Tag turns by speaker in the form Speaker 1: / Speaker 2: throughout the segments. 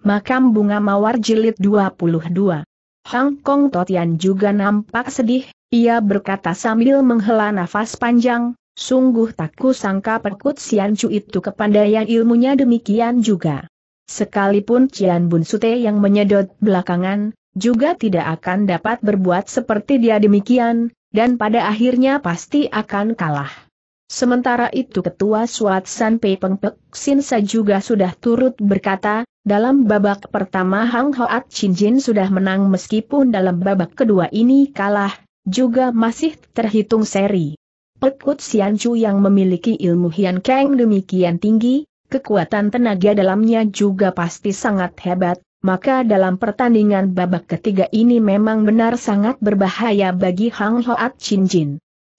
Speaker 1: Makam Bunga Mawar Jilid 22. Hang Kong Totian juga nampak sedih, ia berkata sambil menghela nafas panjang, sungguh tak kusangka Perkut Sian Chu itu kepandaian ilmunya demikian juga. Sekalipun Cian Bun Sute yang menyedot belakangan, juga tidak akan dapat berbuat seperti dia demikian, dan pada akhirnya pasti akan kalah. Sementara itu Ketua Suat San Pei Peng Pek Sinsa juga sudah turut berkata, dalam babak pertama Hang Hoat Chin Jin sudah menang meskipun dalam babak kedua ini kalah, juga masih terhitung seri. Pekut Sian Chu yang memiliki ilmu Hian Kang demikian tinggi, kekuatan tenaga dalamnya juga pasti sangat hebat, maka dalam pertandingan babak ketiga ini memang benar sangat berbahaya bagi Hang Hoat Chin Jin.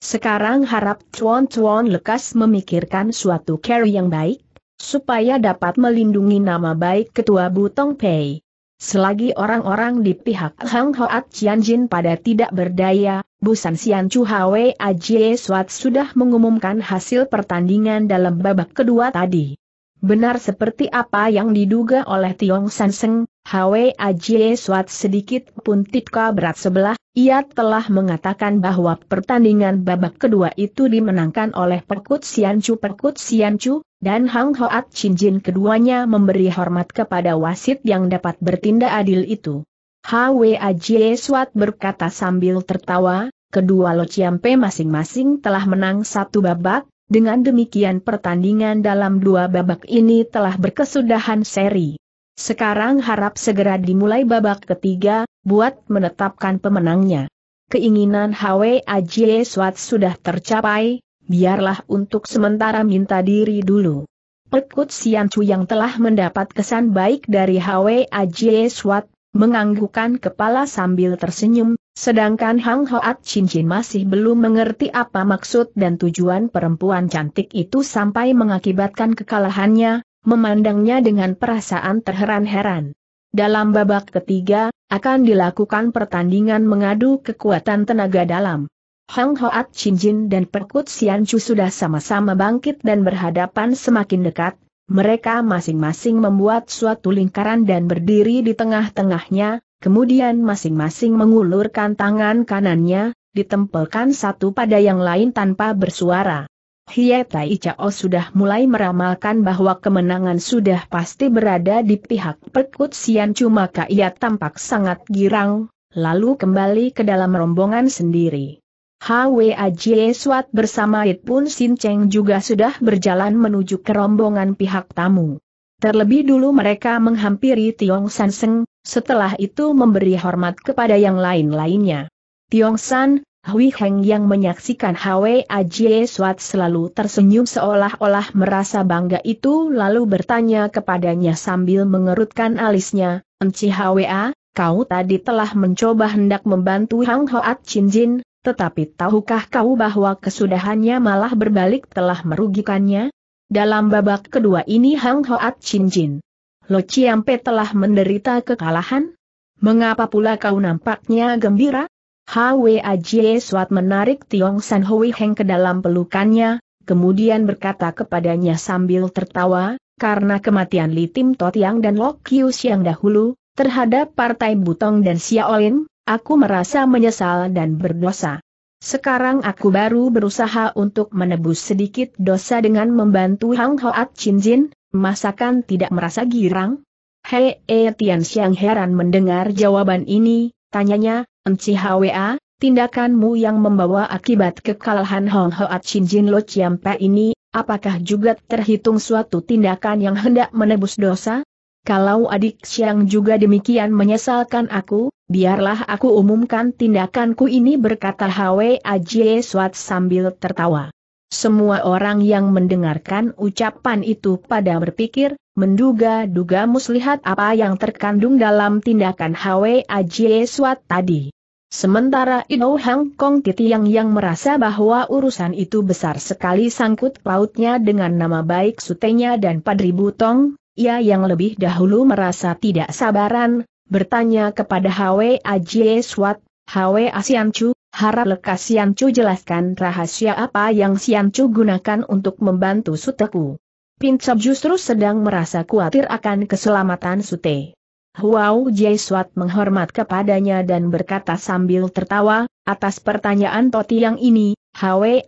Speaker 1: Sekarang harap Chuan Chuan lekas memikirkan suatu carry yang baik, supaya dapat melindungi nama baik Ketua Butong Pei. Selagi orang-orang di pihak Hang Hoat Jin pada tidak berdaya, Busan Sian Chu Hwe Ajie Swat sudah mengumumkan hasil pertandingan dalam babak kedua tadi. Benar seperti apa yang diduga oleh Tiong Seng, Hwe Ajie Suat sedikit pun titka berat sebelah, ia telah mengatakan bahwa pertandingan babak kedua itu dimenangkan oleh Perkut Siancu Perkut Siancu, dan Hang Hoat Jin keduanya memberi hormat kepada wasit yang dapat bertindak adil itu. Hwe Ajie Suat berkata sambil tertawa, kedua Lo Ciampe masing-masing telah menang satu babak, dengan demikian pertandingan dalam dua babak ini telah berkesudahan seri. Sekarang harap segera dimulai babak ketiga, buat menetapkan pemenangnya. Keinginan Hwe Ajie Swat sudah tercapai, biarlah untuk sementara minta diri dulu. Pekut Sian Chu yang telah mendapat kesan baik dari Hwe Ajie Swat, menganggukkan kepala sambil tersenyum, Sedangkan Hang Hoat Cincin masih belum mengerti apa maksud dan tujuan perempuan cantik itu sampai mengakibatkan kekalahannya, memandangnya dengan perasaan terheran-heran. Dalam babak ketiga, akan dilakukan pertandingan mengadu kekuatan tenaga dalam. Hang Hoat Cincin dan Perkut Chu sudah sama-sama bangkit dan berhadapan semakin dekat, mereka masing-masing membuat suatu lingkaran dan berdiri di tengah-tengahnya, Kemudian masing-masing mengulurkan tangan kanannya, ditempelkan satu pada yang lain tanpa bersuara. Tai Chao sudah mulai meramalkan bahwa kemenangan sudah pasti berada di pihak perkutian. Sian cuma ia tampak sangat girang, lalu kembali ke dalam rombongan sendiri. Hwa Jie Suat bersama It Pun Sin Cheng juga sudah berjalan menuju ke rombongan pihak tamu. Terlebih dulu mereka menghampiri Tiong San Seng, setelah itu memberi hormat kepada yang lain-lainnya. Tiong San, Hui Heng yang menyaksikan Hwe Ajie Suat selalu tersenyum seolah-olah merasa bangga itu lalu bertanya kepadanya sambil mengerutkan alisnya, Enci A, kau tadi telah mencoba hendak membantu Hang Hoat Chin Jin, tetapi tahukah kau bahwa kesudahannya malah berbalik telah merugikannya? Dalam babak kedua ini Hang Hoat Chin Jin Lo Ciampe telah menderita kekalahan? Mengapa pula kau nampaknya gembira? Hwa Jie Suat menarik Tiong San Hui Heng ke dalam pelukannya, kemudian berkata kepadanya sambil tertawa, karena kematian Li Tim Tot Yang dan Lok Kius yang dahulu, terhadap Partai Butong dan Xiaolin, aku merasa menyesal dan berdosa. Sekarang aku baru berusaha untuk menebus sedikit dosa dengan membantu Hang Hoat Chin Jin, Masakan tidak merasa girang? Hei, e, Tian Xiang heran mendengar jawaban ini, tanyanya, Enci Hwa, tindakanmu yang membawa akibat kekalahan Hong Hoat Chin Jin Lo Chiam Pe ini, apakah juga terhitung suatu tindakan yang hendak menebus dosa? Kalau adik Xiang juga demikian menyesalkan aku, biarlah aku umumkan tindakanku ini berkata Hwa Jie Suat sambil tertawa. Semua orang yang mendengarkan ucapan itu pada berpikir, menduga-duga muslihat apa yang terkandung dalam tindakan Ajie Swat tadi. Sementara Ino Hang Kong Titiang yang merasa bahwa urusan itu besar sekali sangkut pautnya dengan nama baik sutenya dan Padri Butong, ia yang lebih dahulu merasa tidak sabaran, bertanya kepada Hwe Ajie Swat, Hwe Asian Chu, Harap lekas Siancu jelaskan rahasia apa yang Siancu gunakan untuk membantu Suteku. Pincap justru sedang merasa khawatir akan keselamatan Sute. Huao Suat menghormat kepadanya dan berkata sambil tertawa, atas pertanyaan Toti yang ini, Hwa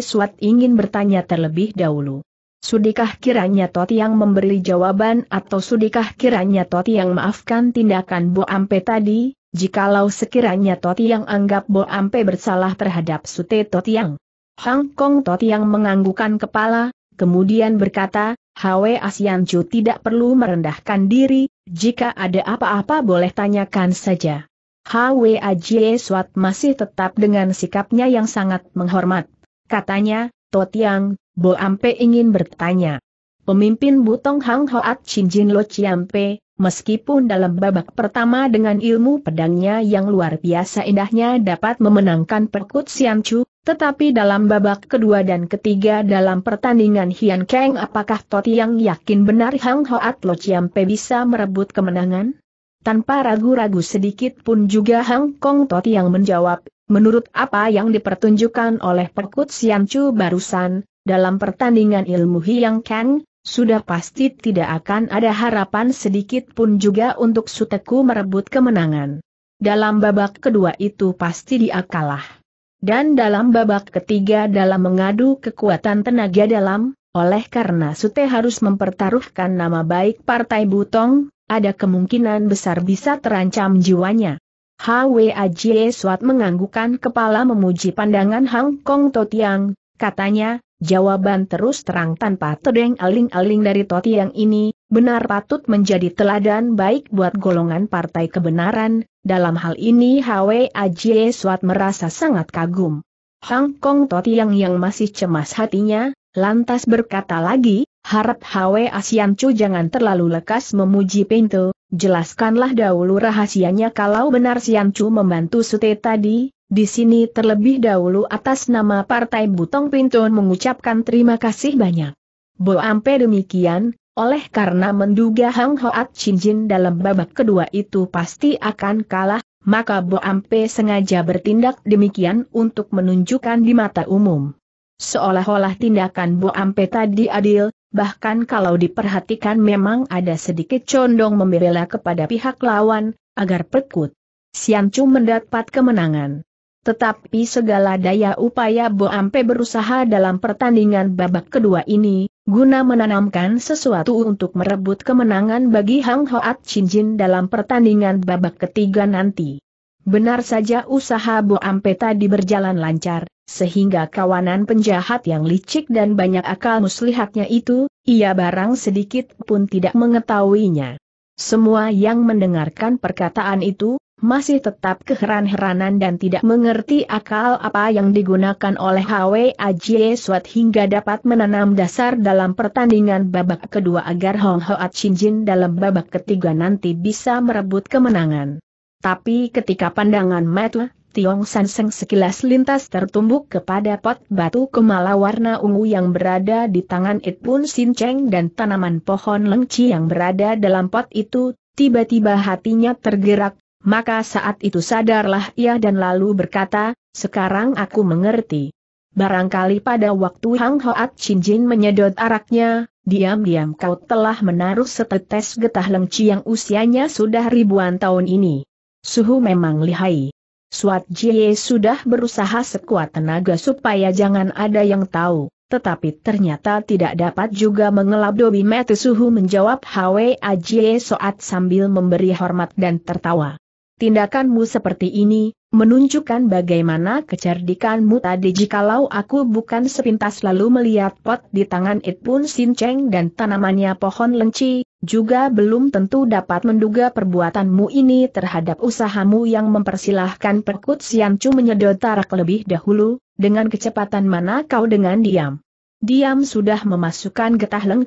Speaker 1: swat ingin bertanya terlebih dahulu. Sudikah kiranya Toti yang memberi jawaban atau sudikah kiranya Toti yang maafkan tindakan Bu Ampe tadi? Jikalau sekiranya yang anggap Bo Ampe bersalah terhadap Sute Totiang. Hang Kong yang menganggukan kepala, kemudian berkata, Hwe Asian Chu tidak perlu merendahkan diri, jika ada apa-apa boleh tanyakan saja. Hwe Ajie Swat masih tetap dengan sikapnya yang sangat menghormat. Katanya, Totiang, Bo Ampe ingin bertanya pemimpin Butong Hang Hoat Chin Jin Lo Chiampe, meskipun dalam babak pertama dengan ilmu pedangnya yang luar biasa indahnya dapat memenangkan Perkut Sian Chu, tetapi dalam babak kedua dan ketiga dalam pertandingan Hian Kang apakah Toti yang yakin benar Hang Hoat Lo Chiampe bisa merebut kemenangan? Tanpa ragu-ragu sedikit pun juga Hang Kong Toti yang menjawab, menurut apa yang dipertunjukkan oleh Perkut Sian Chu barusan, dalam pertandingan ilmu Hiang Kang, sudah pasti tidak akan ada harapan sedikit pun juga untuk Suteku merebut kemenangan. Dalam babak kedua itu pasti dia kalah. Dan dalam babak ketiga dalam mengadu kekuatan tenaga dalam, oleh karena Sute harus mempertaruhkan nama baik Partai Butong, ada kemungkinan besar bisa terancam jiwanya. Hwa Jie Suat menganggukan kepala memuji pandangan Hang Kong Totiang, katanya, Jawaban terus terang tanpa tedeng aling-aling dari Toti yang ini, benar patut menjadi teladan baik buat golongan partai kebenaran, dalam hal ini HW Ajie Swat merasa sangat kagum. Hong Kong Toti yang yang masih cemas hatinya, lantas berkata lagi, harap HW Asian Chu jangan terlalu lekas memuji pintu, jelaskanlah dahulu rahasianya kalau benar Sian Chu membantu Sute tadi, di sini terlebih dahulu atas nama Partai Butong Pinton mengucapkan terima kasih banyak. Bo Ampe demikian, oleh karena menduga Hang Hoat Chin Jin dalam babak kedua itu pasti akan kalah, maka Bo Ampe sengaja bertindak demikian untuk menunjukkan di mata umum. Seolah-olah tindakan Bo Ampe tadi adil, bahkan kalau diperhatikan memang ada sedikit condong membela kepada pihak lawan, agar perkut. Chu mendapat kemenangan. Tetapi segala daya upaya Bo Ampe berusaha dalam pertandingan babak kedua ini, guna menanamkan sesuatu untuk merebut kemenangan bagi Hang Hoat Chin Jin dalam pertandingan babak ketiga nanti. Benar saja usaha Bo Ampe tadi berjalan lancar, sehingga kawanan penjahat yang licik dan banyak akal muslihatnya itu, ia barang sedikit pun tidak mengetahuinya. Semua yang mendengarkan perkataan itu, masih tetap keheran-heranan dan tidak mengerti akal apa yang digunakan oleh Hwa Ajie Suat hingga dapat menanam dasar dalam pertandingan babak kedua agar Hong Hoat Shinjin dalam babak ketiga nanti bisa merebut kemenangan. Tapi ketika pandangan Matu, Tiong Seng sekilas lintas tertumbuk kepada pot batu kemala warna ungu yang berada di tangan It Pun Sin Cheng dan tanaman pohon lengci yang berada dalam pot itu, tiba-tiba hatinya tergerak maka saat itu sadarlah ia dan lalu berkata, sekarang aku mengerti. Barangkali pada waktu Hang Hoat Chin Jin menyedot araknya, diam-diam kau telah menaruh setetes getah lengci yang usianya sudah ribuan tahun ini. Suhu memang lihai. Suat Jie sudah berusaha sekuat tenaga supaya jangan ada yang tahu, tetapi ternyata tidak dapat juga mengelap Dobi Mete Suhu menjawab Hwa Jie Soat sambil memberi hormat dan tertawa tindakanmu seperti ini, menunjukkan bagaimana kecerdikanmu tadi jikalau aku bukan sepintas lalu melihat pot di tangan It pun sinceng dan tanamannya pohon lenci, juga belum tentu dapat menduga perbuatanmu ini terhadap usahamu yang mempersilahkan perkut Siancu menyedot tarak lebih dahulu, dengan kecepatan mana kau dengan diam. Diam sudah memasukkan getah Leng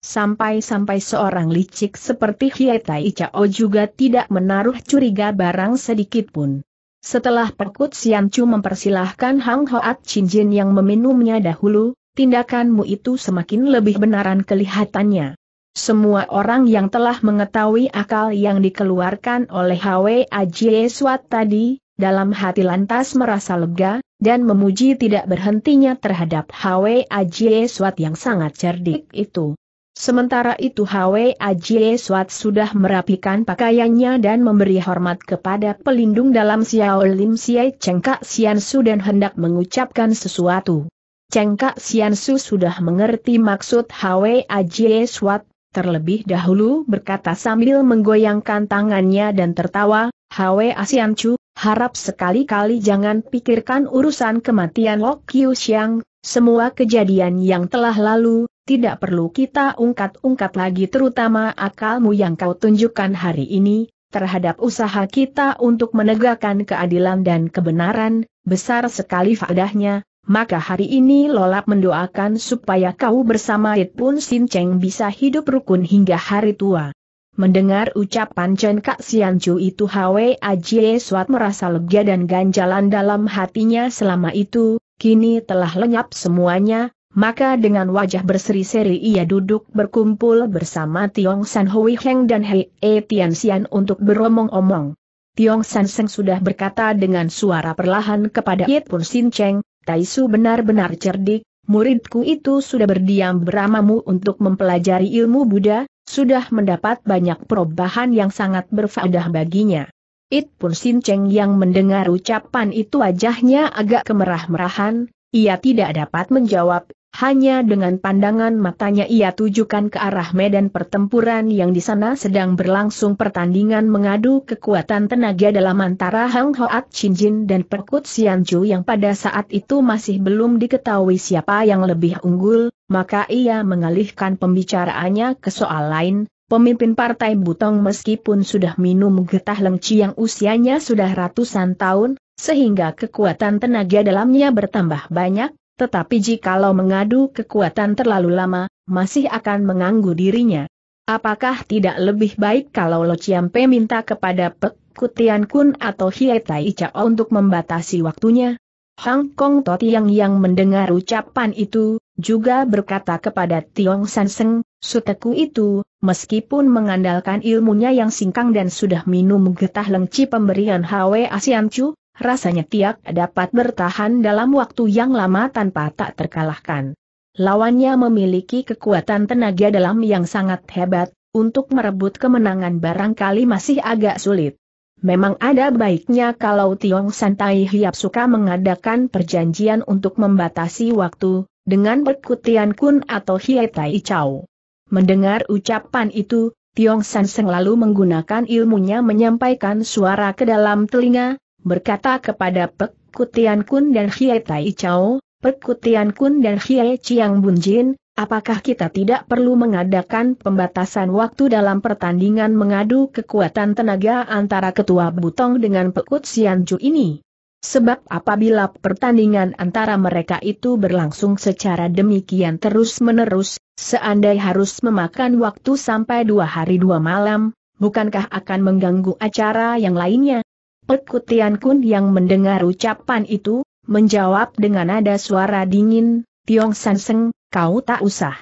Speaker 1: Sampai-sampai seorang licik seperti Hietai Icao juga tidak menaruh curiga barang sedikit pun. Setelah Perkut Siancu mempersilahkan Hang Hoat Jin yang meminumnya dahulu, tindakanmu itu semakin lebih benaran kelihatannya. Semua orang yang telah mengetahui akal yang dikeluarkan oleh Hwa Ajie Swat tadi, dalam hati lantas merasa lega, dan memuji tidak berhentinya terhadap Hwa Ajie Swat yang sangat cerdik itu. Sementara itu Hwe Ajie Swat sudah merapikan pakaiannya dan memberi hormat kepada pelindung dalam Xiao Lim Siai Cengkak Sian dan hendak mengucapkan sesuatu. Cengkak Sian sudah mengerti maksud Hwe Ajie Swat. terlebih dahulu berkata sambil menggoyangkan tangannya dan tertawa, Hwe Asian harap sekali-kali jangan pikirkan urusan kematian Lok Qiu Xiang, semua kejadian yang telah lalu, tidak perlu kita ungkat-ungkat lagi terutama akalmu yang kau tunjukkan hari ini, terhadap usaha kita untuk menegakkan keadilan dan kebenaran, besar sekali fadahnya. maka hari ini Lolap mendoakan supaya kau bersama It pun Sin Cheng bisa hidup rukun hingga hari tua. Mendengar ucapan Chen Kak Sian Chu itu Hwe Ajie Suat merasa lega dan ganjalan dalam hatinya selama itu, kini telah lenyap semuanya, maka dengan wajah berseri-seri ia duduk berkumpul bersama Tiong San Hui Heng dan Hei E Tian Xian untuk beromong-omong. Tiong San Seng sudah berkata dengan suara perlahan kepada Yit Pun Sin Cheng, Taisu benar-benar cerdik, muridku itu sudah berdiam beramamu untuk mempelajari ilmu Buddha, sudah mendapat banyak perubahan yang sangat berfaedah baginya. It Pun Sin Cheng yang mendengar ucapan itu wajahnya agak kemerah-merahan, ia tidak dapat menjawab, hanya dengan pandangan matanya ia tujukan ke arah medan pertempuran yang di sana sedang berlangsung pertandingan mengadu kekuatan tenaga dalam antara Hang Hoat Chin Jin dan Perkut Ju yang pada saat itu masih belum diketahui siapa yang lebih unggul, maka ia mengalihkan pembicaraannya ke soal lain, pemimpin partai Butong meskipun sudah minum getah lengci yang usianya sudah ratusan tahun, sehingga kekuatan tenaga dalamnya bertambah banyak, tetapi jikalau mengadu kekuatan terlalu lama, masih akan mengganggu dirinya. Apakah tidak lebih baik kalau Lo Chiampe minta kepada Pek Kutian Kun atau Hie Tai Chao untuk membatasi waktunya? Hang Kong Totiang yang mendengar ucapan itu, juga berkata kepada Tiong San Seng, Suteku itu, meskipun mengandalkan ilmunya yang singkang dan sudah minum getah lengci pemberian Hwe Asian Chu, rasanya Tiak dapat bertahan dalam waktu yang lama tanpa tak terkalahkan. Lawannya memiliki kekuatan tenaga dalam yang sangat hebat, untuk merebut kemenangan barangkali masih agak sulit. Memang ada baiknya kalau Tiong Santai Hiap suka mengadakan perjanjian untuk membatasi waktu, dengan perkutian kun atau hietai Chau. Mendengar ucapan itu, Tiong San Seng lalu menggunakan ilmunya menyampaikan suara ke dalam telinga, berkata kepada Pek Kutian Kun dan Hie Tai Chao, Pek Kutian Kun dan Hie Chiang Jin, apakah kita tidak perlu mengadakan pembatasan waktu dalam pertandingan mengadu kekuatan tenaga antara Ketua Butong dengan Kutian Chu ini? Sebab apabila pertandingan antara mereka itu berlangsung secara demikian terus-menerus, seandai harus memakan waktu sampai dua hari dua malam, bukankah akan mengganggu acara yang lainnya? Perkutian Kun yang mendengar ucapan itu, menjawab dengan nada suara dingin, Tiong San Seng, kau tak usah.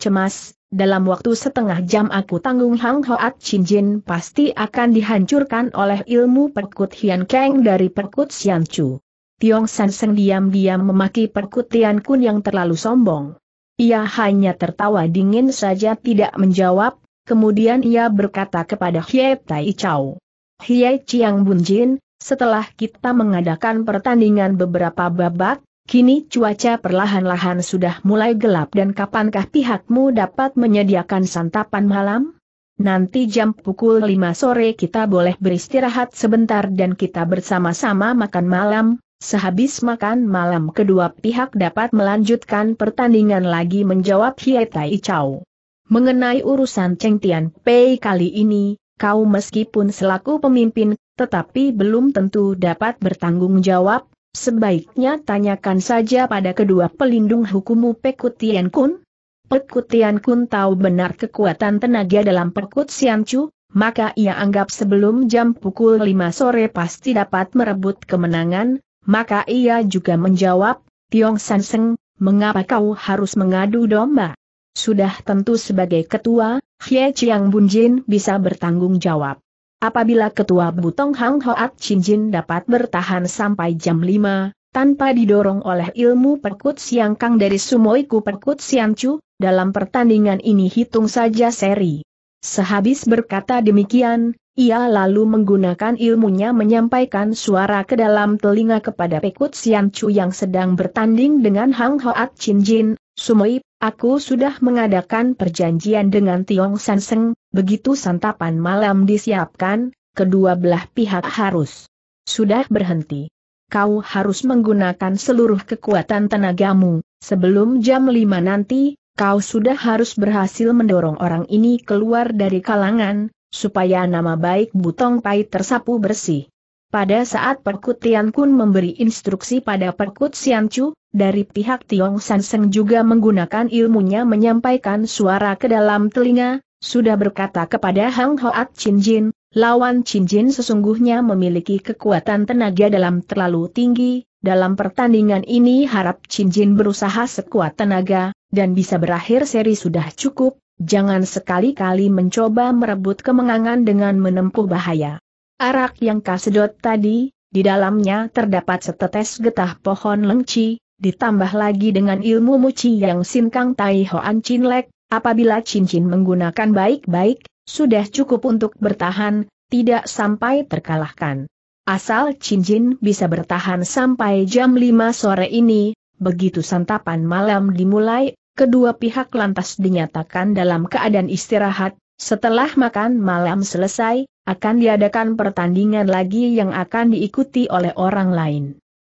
Speaker 1: Cemas, dalam waktu setengah jam aku tanggung Hang Hoat Chin Jin pasti akan dihancurkan oleh ilmu perkut Hian Kang dari perkut Sian Chu. Tiong Seng diam-diam memaki Perkutian Kun yang terlalu sombong. Ia hanya tertawa dingin saja tidak menjawab, kemudian ia berkata kepada Hye Tai Chau. Hiei Chiang Bunjin, setelah kita mengadakan pertandingan beberapa babak, kini cuaca perlahan-lahan sudah mulai gelap dan kapankah pihakmu dapat menyediakan santapan malam? Nanti jam pukul 5 sore kita boleh beristirahat sebentar dan kita bersama-sama makan malam, sehabis makan malam kedua pihak dapat melanjutkan pertandingan lagi menjawab Hiei Tai Chow. Mengenai urusan Cheng Tian Pei kali ini, kau meskipun selaku pemimpin, tetapi belum tentu dapat bertanggung jawab, sebaiknya tanyakan saja pada kedua pelindung hukummu Pekutian Kun. Pekutian Kun tahu benar kekuatan tenaga dalam Pekut Siancu, maka ia anggap sebelum jam pukul 5 sore pasti dapat merebut kemenangan, maka ia juga menjawab, Tiong San Seng, mengapa kau harus mengadu domba? Sudah tentu sebagai ketua, Hye Chiang Bunjin bisa bertanggung jawab. Apabila ketua Butong Hang Hoat Chinjin dapat bertahan sampai jam 5, tanpa didorong oleh ilmu perkut siang kang dari sumoiku perkut siang cu, dalam pertandingan ini hitung saja seri. Sehabis berkata demikian, ia lalu menggunakan ilmunya menyampaikan suara ke dalam telinga kepada Pekut Sian Chu yang sedang bertanding dengan Hang Hoat Chin Jin, Sumoi, aku sudah mengadakan perjanjian dengan Tiong Seng, begitu santapan malam disiapkan, kedua belah pihak harus sudah berhenti. Kau harus menggunakan seluruh kekuatan tenagamu, sebelum jam 5 nanti, kau sudah harus berhasil mendorong orang ini keluar dari kalangan, supaya nama baik Butong Pai tersapu bersih. Pada saat Perkut Tian Kun memberi instruksi pada Perkut Sian Chu, dari pihak Tiong San Seng juga menggunakan ilmunya menyampaikan suara ke dalam telinga, sudah berkata kepada Hang Hoat Chin Jin, lawan Chin Jin sesungguhnya memiliki kekuatan tenaga dalam terlalu tinggi, dalam pertandingan ini harap Jin berusaha sekuat tenaga, dan bisa berakhir seri sudah cukup, jangan sekali-kali mencoba merebut kemenangan dengan menempuh bahaya. Arak yang kasedot tadi, di dalamnya terdapat setetes getah pohon lengci, ditambah lagi dengan ilmu muci yang sinkang tai hoan Lek, apabila cincin menggunakan baik-baik, sudah cukup untuk bertahan, tidak sampai terkalahkan. Asal cincin bisa bertahan sampai jam 5 sore ini, begitu santapan malam dimulai, kedua pihak lantas dinyatakan dalam keadaan istirahat, setelah makan malam selesai, akan diadakan pertandingan lagi yang akan diikuti oleh orang lain.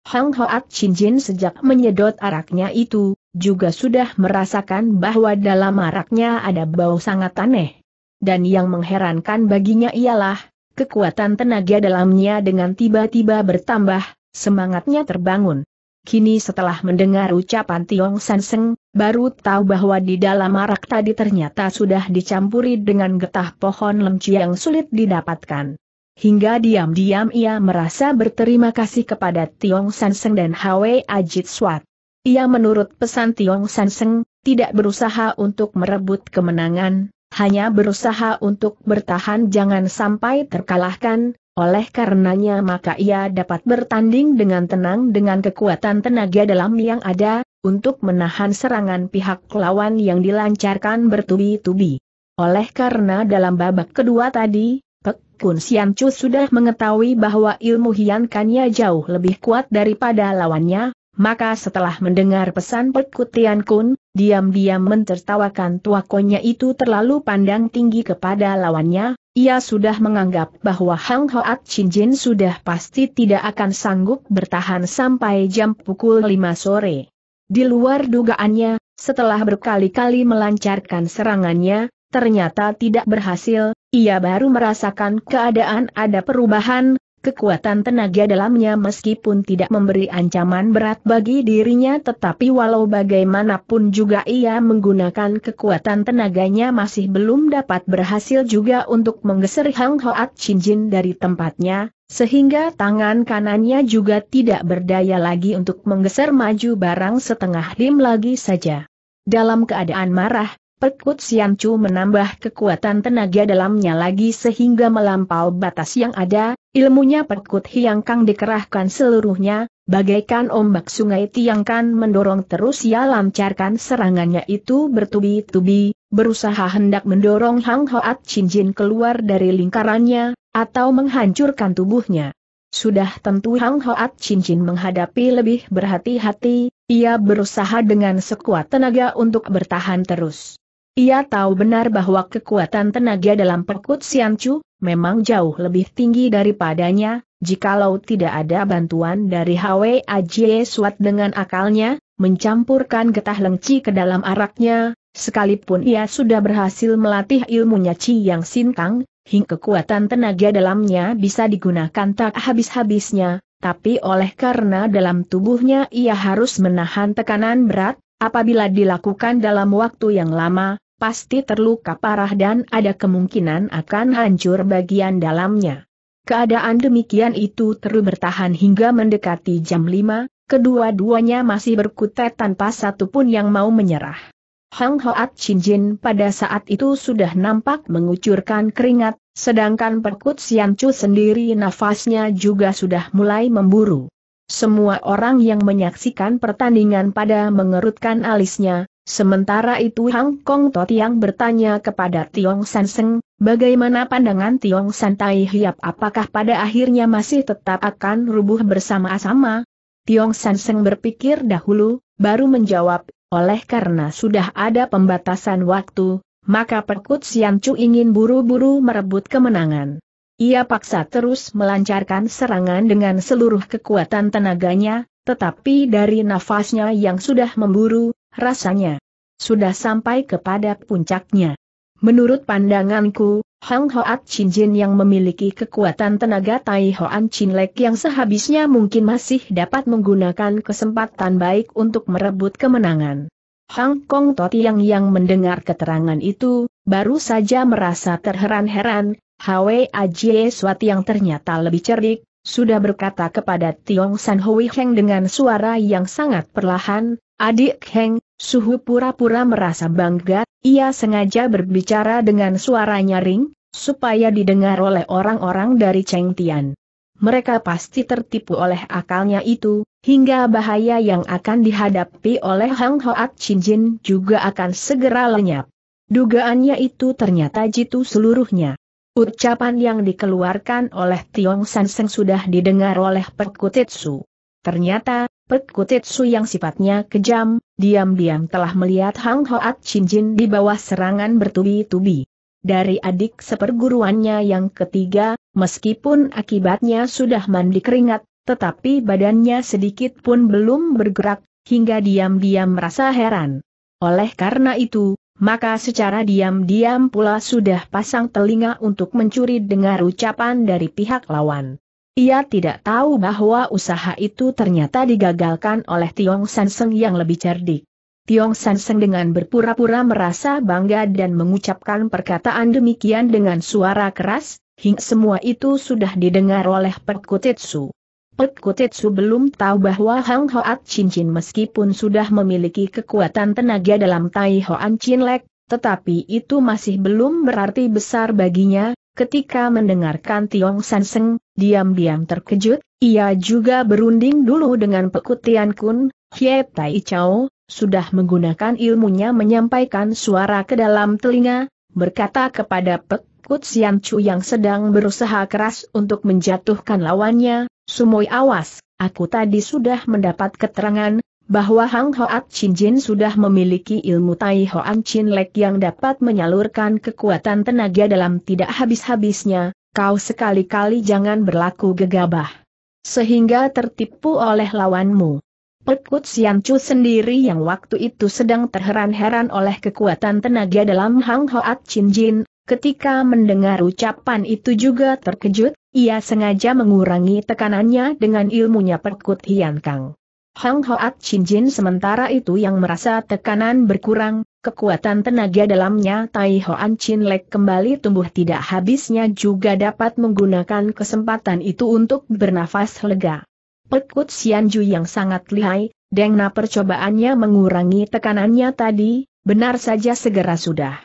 Speaker 1: Hang Hoat Jin sejak menyedot araknya itu, juga sudah merasakan bahwa dalam araknya ada bau sangat aneh. Dan yang mengherankan baginya ialah, Kekuatan tenaga dalamnya dengan tiba-tiba bertambah, semangatnya terbangun. Kini setelah mendengar ucapan Tiong San Sanseng, baru tahu bahwa di dalam arak tadi ternyata sudah dicampuri dengan getah pohon lemci yang sulit didapatkan. Hingga diam-diam ia merasa berterima kasih kepada Tiong San Sanseng dan Hwe Ajit Swat. Ia menurut pesan Tiong San Sanseng, tidak berusaha untuk merebut kemenangan, hanya berusaha untuk bertahan jangan sampai terkalahkan, oleh karenanya maka ia dapat bertanding dengan tenang dengan kekuatan tenaga dalam yang ada, untuk menahan serangan pihak lawan yang dilancarkan bertubi-tubi. Oleh karena dalam babak kedua tadi, Pek Kun Sian Chu sudah mengetahui bahwa ilmu hiankannya jauh lebih kuat daripada lawannya, maka setelah mendengar pesan Pek Kutian Kun, diam-diam mentertawakan tuakonya itu terlalu pandang tinggi kepada lawannya, ia sudah menganggap bahwa Hang Hoat Chin Jin sudah pasti tidak akan sanggup bertahan sampai jam pukul 5 sore. Di luar dugaannya, setelah berkali-kali melancarkan serangannya, ternyata tidak berhasil, ia baru merasakan keadaan ada perubahan, Kekuatan tenaga dalamnya meskipun tidak memberi ancaman berat bagi dirinya tetapi walau bagaimanapun juga ia menggunakan kekuatan tenaganya masih belum dapat berhasil juga untuk menggeser Hang Hoat Jin dari tempatnya, sehingga tangan kanannya juga tidak berdaya lagi untuk menggeser maju barang setengah dim lagi saja. Dalam keadaan marah, Perkut Sian Chu menambah kekuatan tenaga dalamnya lagi sehingga melampau batas yang ada, ilmunya Perkut Hiang Kang dikerahkan seluruhnya, bagaikan ombak sungai Tiang Kan mendorong terus ia lancarkan serangannya itu bertubi-tubi, berusaha hendak mendorong Hang Hoat Chin Jin keluar dari lingkarannya, atau menghancurkan tubuhnya. Sudah tentu Hang Hoat Cincin menghadapi lebih berhati-hati, ia berusaha dengan sekuat tenaga untuk bertahan terus. Ia tahu benar bahwa kekuatan tenaga dalam perkut Siancu, memang jauh lebih tinggi daripadanya, jikalau tidak ada bantuan dari hwe Ajie Suat dengan akalnya, mencampurkan getah lengci ke dalam araknya, sekalipun ia sudah berhasil melatih ilmunya Ci Yang Sintang, hingga kekuatan tenaga dalamnya bisa digunakan tak habis-habisnya, tapi oleh karena dalam tubuhnya ia harus menahan tekanan berat, apabila dilakukan dalam waktu yang lama, pasti terluka parah dan ada kemungkinan akan hancur bagian dalamnya. Keadaan demikian itu terus bertahan hingga mendekati jam 5, kedua-duanya masih berkutat tanpa satupun yang mau menyerah. Hang Hoat Chin Jin pada saat itu sudah nampak mengucurkan keringat, sedangkan Perkut Sian Chu sendiri nafasnya juga sudah mulai memburu. Semua orang yang menyaksikan pertandingan pada mengerutkan alisnya, Sementara itu Hang Kong yang bertanya kepada Tiong San Seng, bagaimana pandangan Tiong San Tai Hiap apakah pada akhirnya masih tetap akan rubuh bersama-sama? Tiong San Seng berpikir dahulu, baru menjawab, oleh karena sudah ada pembatasan waktu, maka Perkut Sian Chu ingin buru-buru merebut kemenangan. Ia paksa terus melancarkan serangan dengan seluruh kekuatan tenaganya, tetapi dari nafasnya yang sudah memburu, rasanya. Sudah sampai kepada puncaknya. Menurut pandanganku, Hang Hoat Chin Jin yang memiliki kekuatan tenaga Tai Hoan Chin Lek yang sehabisnya mungkin masih dapat menggunakan kesempatan baik untuk merebut kemenangan. Hang Kong Totiang yang mendengar keterangan itu, baru saja merasa terheran-heran, Hwe Ajie Swat yang ternyata lebih cerdik, sudah berkata kepada Tiong San Hui Heng dengan suara yang sangat perlahan, Adik Heng, Suhu pura-pura merasa bangga, ia sengaja berbicara dengan suara nyaring, supaya didengar oleh orang-orang dari Cheng Tian. Mereka pasti tertipu oleh akalnya itu, hingga bahaya yang akan dihadapi oleh Hang Hoat Chin Jin juga akan segera lenyap. Dugaannya itu ternyata jitu seluruhnya. Ucapan yang dikeluarkan oleh Tiong San Seng sudah didengar oleh Perkutetsu. Ternyata, Su yang sifatnya kejam, diam-diam telah melihat Hang Hoat Chin Jin di bawah serangan bertubi-tubi. Dari adik seperguruannya yang ketiga, meskipun akibatnya sudah mandi keringat, tetapi badannya sedikit pun belum bergerak, hingga diam-diam merasa heran. Oleh karena itu, maka secara diam-diam pula sudah pasang telinga untuk mencuri dengar ucapan dari pihak lawan. Ia tidak tahu bahwa usaha itu ternyata digagalkan oleh Tiong Sanseng yang lebih cerdik. Tiong Sanseng dengan berpura-pura merasa bangga dan mengucapkan perkataan demikian dengan suara keras, hingga semua itu sudah didengar oleh Pek Kutetsu belum tahu bahwa Hang Hoat Cincin meskipun sudah memiliki kekuatan tenaga dalam Tai Hoan Chin Lek, tetapi itu masih belum berarti besar baginya, Ketika mendengarkan Tiong Sanseng, diam-diam terkejut, ia juga berunding dulu dengan pekutian kun, Hye Tai Chao, sudah menggunakan ilmunya menyampaikan suara ke dalam telinga, berkata kepada Pek Kut Sian Chu yang sedang berusaha keras untuk menjatuhkan lawannya, Sumoy awas, aku tadi sudah mendapat keterangan, bahwa Hang Hoat Chin Jin sudah memiliki ilmu Tai Hoan Chin Lek yang dapat menyalurkan kekuatan tenaga dalam tidak habis-habisnya, kau sekali-kali jangan berlaku gegabah. Sehingga tertipu oleh lawanmu. Pekut Chu sendiri yang waktu itu sedang terheran-heran oleh kekuatan tenaga dalam Hang Hoat Chin Jin, ketika mendengar ucapan itu juga terkejut, ia sengaja mengurangi tekanannya dengan ilmunya Perkut Hian Kang. Hang Hoat Chin Jin sementara itu yang merasa tekanan berkurang, kekuatan tenaga dalamnya Tai Hoan Chin Lek kembali tumbuh tidak habisnya juga dapat menggunakan kesempatan itu untuk bernafas lega. Pekut Sian Ju yang sangat lihai, Dengna percobaannya mengurangi tekanannya tadi, benar saja segera sudah.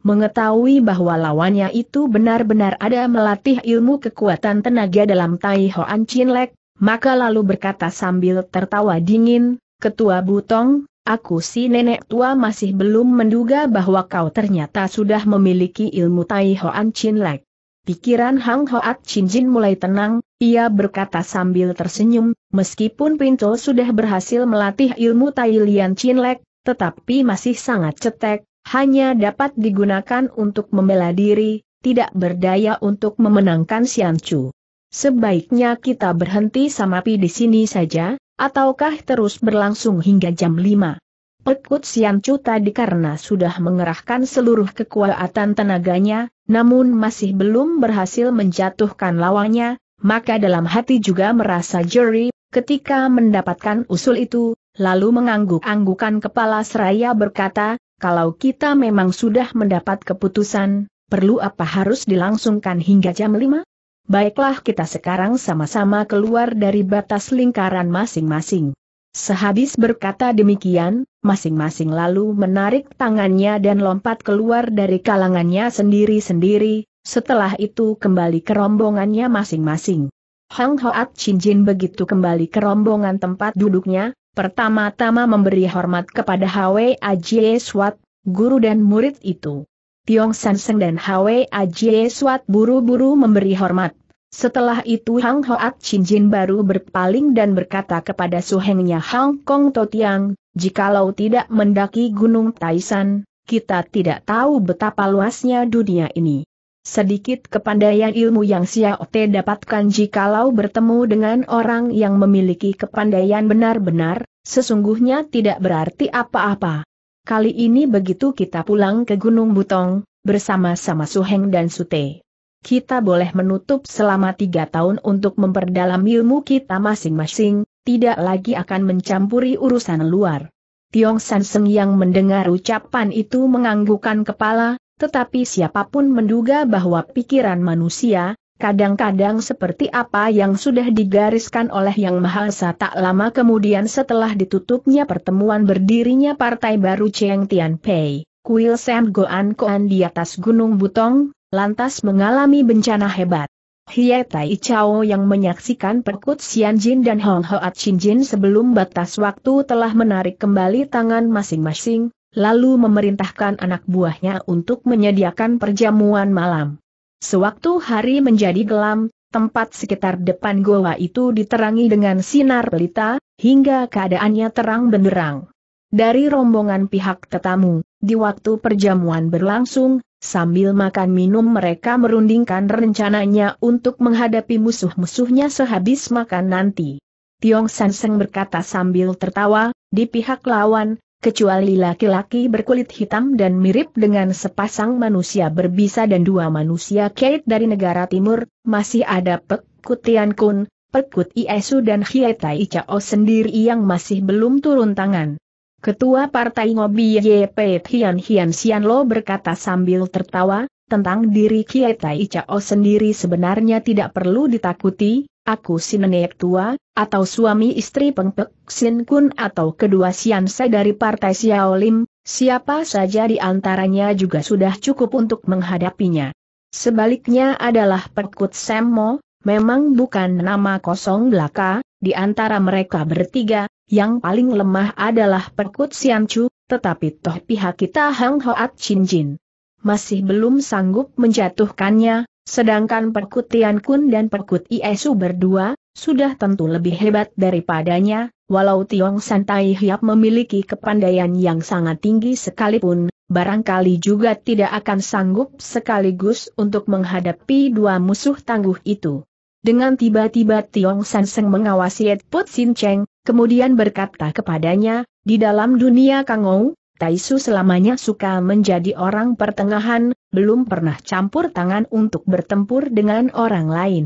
Speaker 1: Mengetahui bahwa lawannya itu benar-benar ada melatih ilmu kekuatan tenaga dalam Tai Hoan Chin Lek, maka lalu berkata sambil tertawa dingin, Ketua Butong, aku si nenek tua masih belum menduga bahwa kau ternyata sudah memiliki ilmu Tai Hoan Chin Lek. Pikiran Hang Hoat Chin Jin mulai tenang, ia berkata sambil tersenyum, meskipun Pinto sudah berhasil melatih ilmu Tai Lian Chin Lek, tetapi masih sangat cetek, hanya dapat digunakan untuk membela diri, tidak berdaya untuk memenangkan Sian Chu. Sebaiknya kita berhenti sama pi di sini saja, ataukah terus berlangsung hingga jam 5? Pekut Chu tadi karena sudah mengerahkan seluruh kekuatan tenaganya, namun masih belum berhasil menjatuhkan lawannya, maka dalam hati juga merasa jeri, ketika mendapatkan usul itu, lalu mengangguk-anggukan kepala seraya berkata, kalau kita memang sudah mendapat keputusan, perlu apa harus dilangsungkan hingga jam 5? Baiklah kita sekarang sama-sama keluar dari batas lingkaran masing-masing. Sehabis berkata demikian, masing-masing lalu menarik tangannya dan lompat keluar dari kalangannya sendiri-sendiri, setelah itu kembali ke rombongannya masing-masing. Hang Hoat Chin Jin begitu kembali ke rombongan tempat duduknya, pertama-tama memberi hormat kepada Hwe Ajie Swat, guru dan murid itu. Tiong San Seng dan Hwe Ajie Suat buru-buru memberi hormat. Setelah itu Hang Hoat Chin Jin baru berpaling dan berkata kepada suhengnya Hang Kong Totiang, jikalau tidak mendaki Gunung Taisan, kita tidak tahu betapa luasnya dunia ini. Sedikit kepandaian ilmu yang Xiao Te dapatkan jikalau bertemu dengan orang yang memiliki kepandaian benar-benar, sesungguhnya tidak berarti apa-apa. Kali ini begitu kita pulang ke Gunung Butong, bersama-sama Suheng dan Sute. Kita boleh menutup selama tiga tahun untuk memperdalam ilmu kita masing-masing, tidak lagi akan mencampuri urusan luar. Tiong San Seng yang mendengar ucapan itu menganggukkan kepala, tetapi siapapun menduga bahwa pikiran manusia, Kadang-kadang seperti apa yang sudah digariskan oleh Yang Maha Esa tak lama kemudian setelah ditutupnya pertemuan berdirinya Partai Baru Cheng Tian Pei, Kuil Sam Goan Koan di atas Gunung Butong, lantas mengalami bencana hebat. Hie Tai Chao yang menyaksikan Perkut Xian Jin dan Hong at Chin Jin sebelum batas waktu telah menarik kembali tangan masing-masing, lalu memerintahkan anak buahnya untuk menyediakan perjamuan malam. Sewaktu hari menjadi gelam, tempat sekitar depan goa itu diterangi dengan sinar pelita, hingga keadaannya terang benderang. Dari rombongan pihak tetamu, di waktu perjamuan berlangsung, sambil makan minum mereka merundingkan rencananya untuk menghadapi musuh-musuhnya sehabis makan nanti. Tiong Sanseng berkata sambil tertawa, di pihak lawan, kecuali laki-laki berkulit hitam dan mirip dengan sepasang manusia berbisa dan dua manusia kait dari negara timur, masih ada Pek Kutian Kun, Pek Kut Iesu dan Hietai Icao sendiri yang masih belum turun tangan. Ketua Partai Ngobi YP Tian Hian Sian Lo berkata sambil tertawa, tentang diri Kietai Icao sendiri sebenarnya tidak perlu ditakuti, aku si nenek tua, atau suami istri pengpek Sin Kun atau kedua Sian Se dari Partai Xiaolim, siapa saja di antaranya juga sudah cukup untuk menghadapinya. Sebaliknya adalah Pekut Semmo, memang bukan nama kosong belaka, di antara mereka bertiga, yang paling lemah adalah Pekut Sian Chu, tetapi toh pihak kita Hang Hoat Chin Jin. Masih belum sanggup menjatuhkannya, Sedangkan perkut Tian Kun dan perkut Iesu berdua, sudah tentu lebih hebat daripadanya, walau Tiong San Tai Hiap memiliki kepandaian yang sangat tinggi sekalipun, barangkali juga tidak akan sanggup sekaligus untuk menghadapi dua musuh tangguh itu. Dengan tiba-tiba Tiong San Sanseng mengawasi Ed Put Sin Cheng, kemudian berkata kepadanya, di dalam dunia Kangou, Taisu selamanya suka menjadi orang pertengahan, belum pernah campur tangan untuk bertempur dengan orang lain.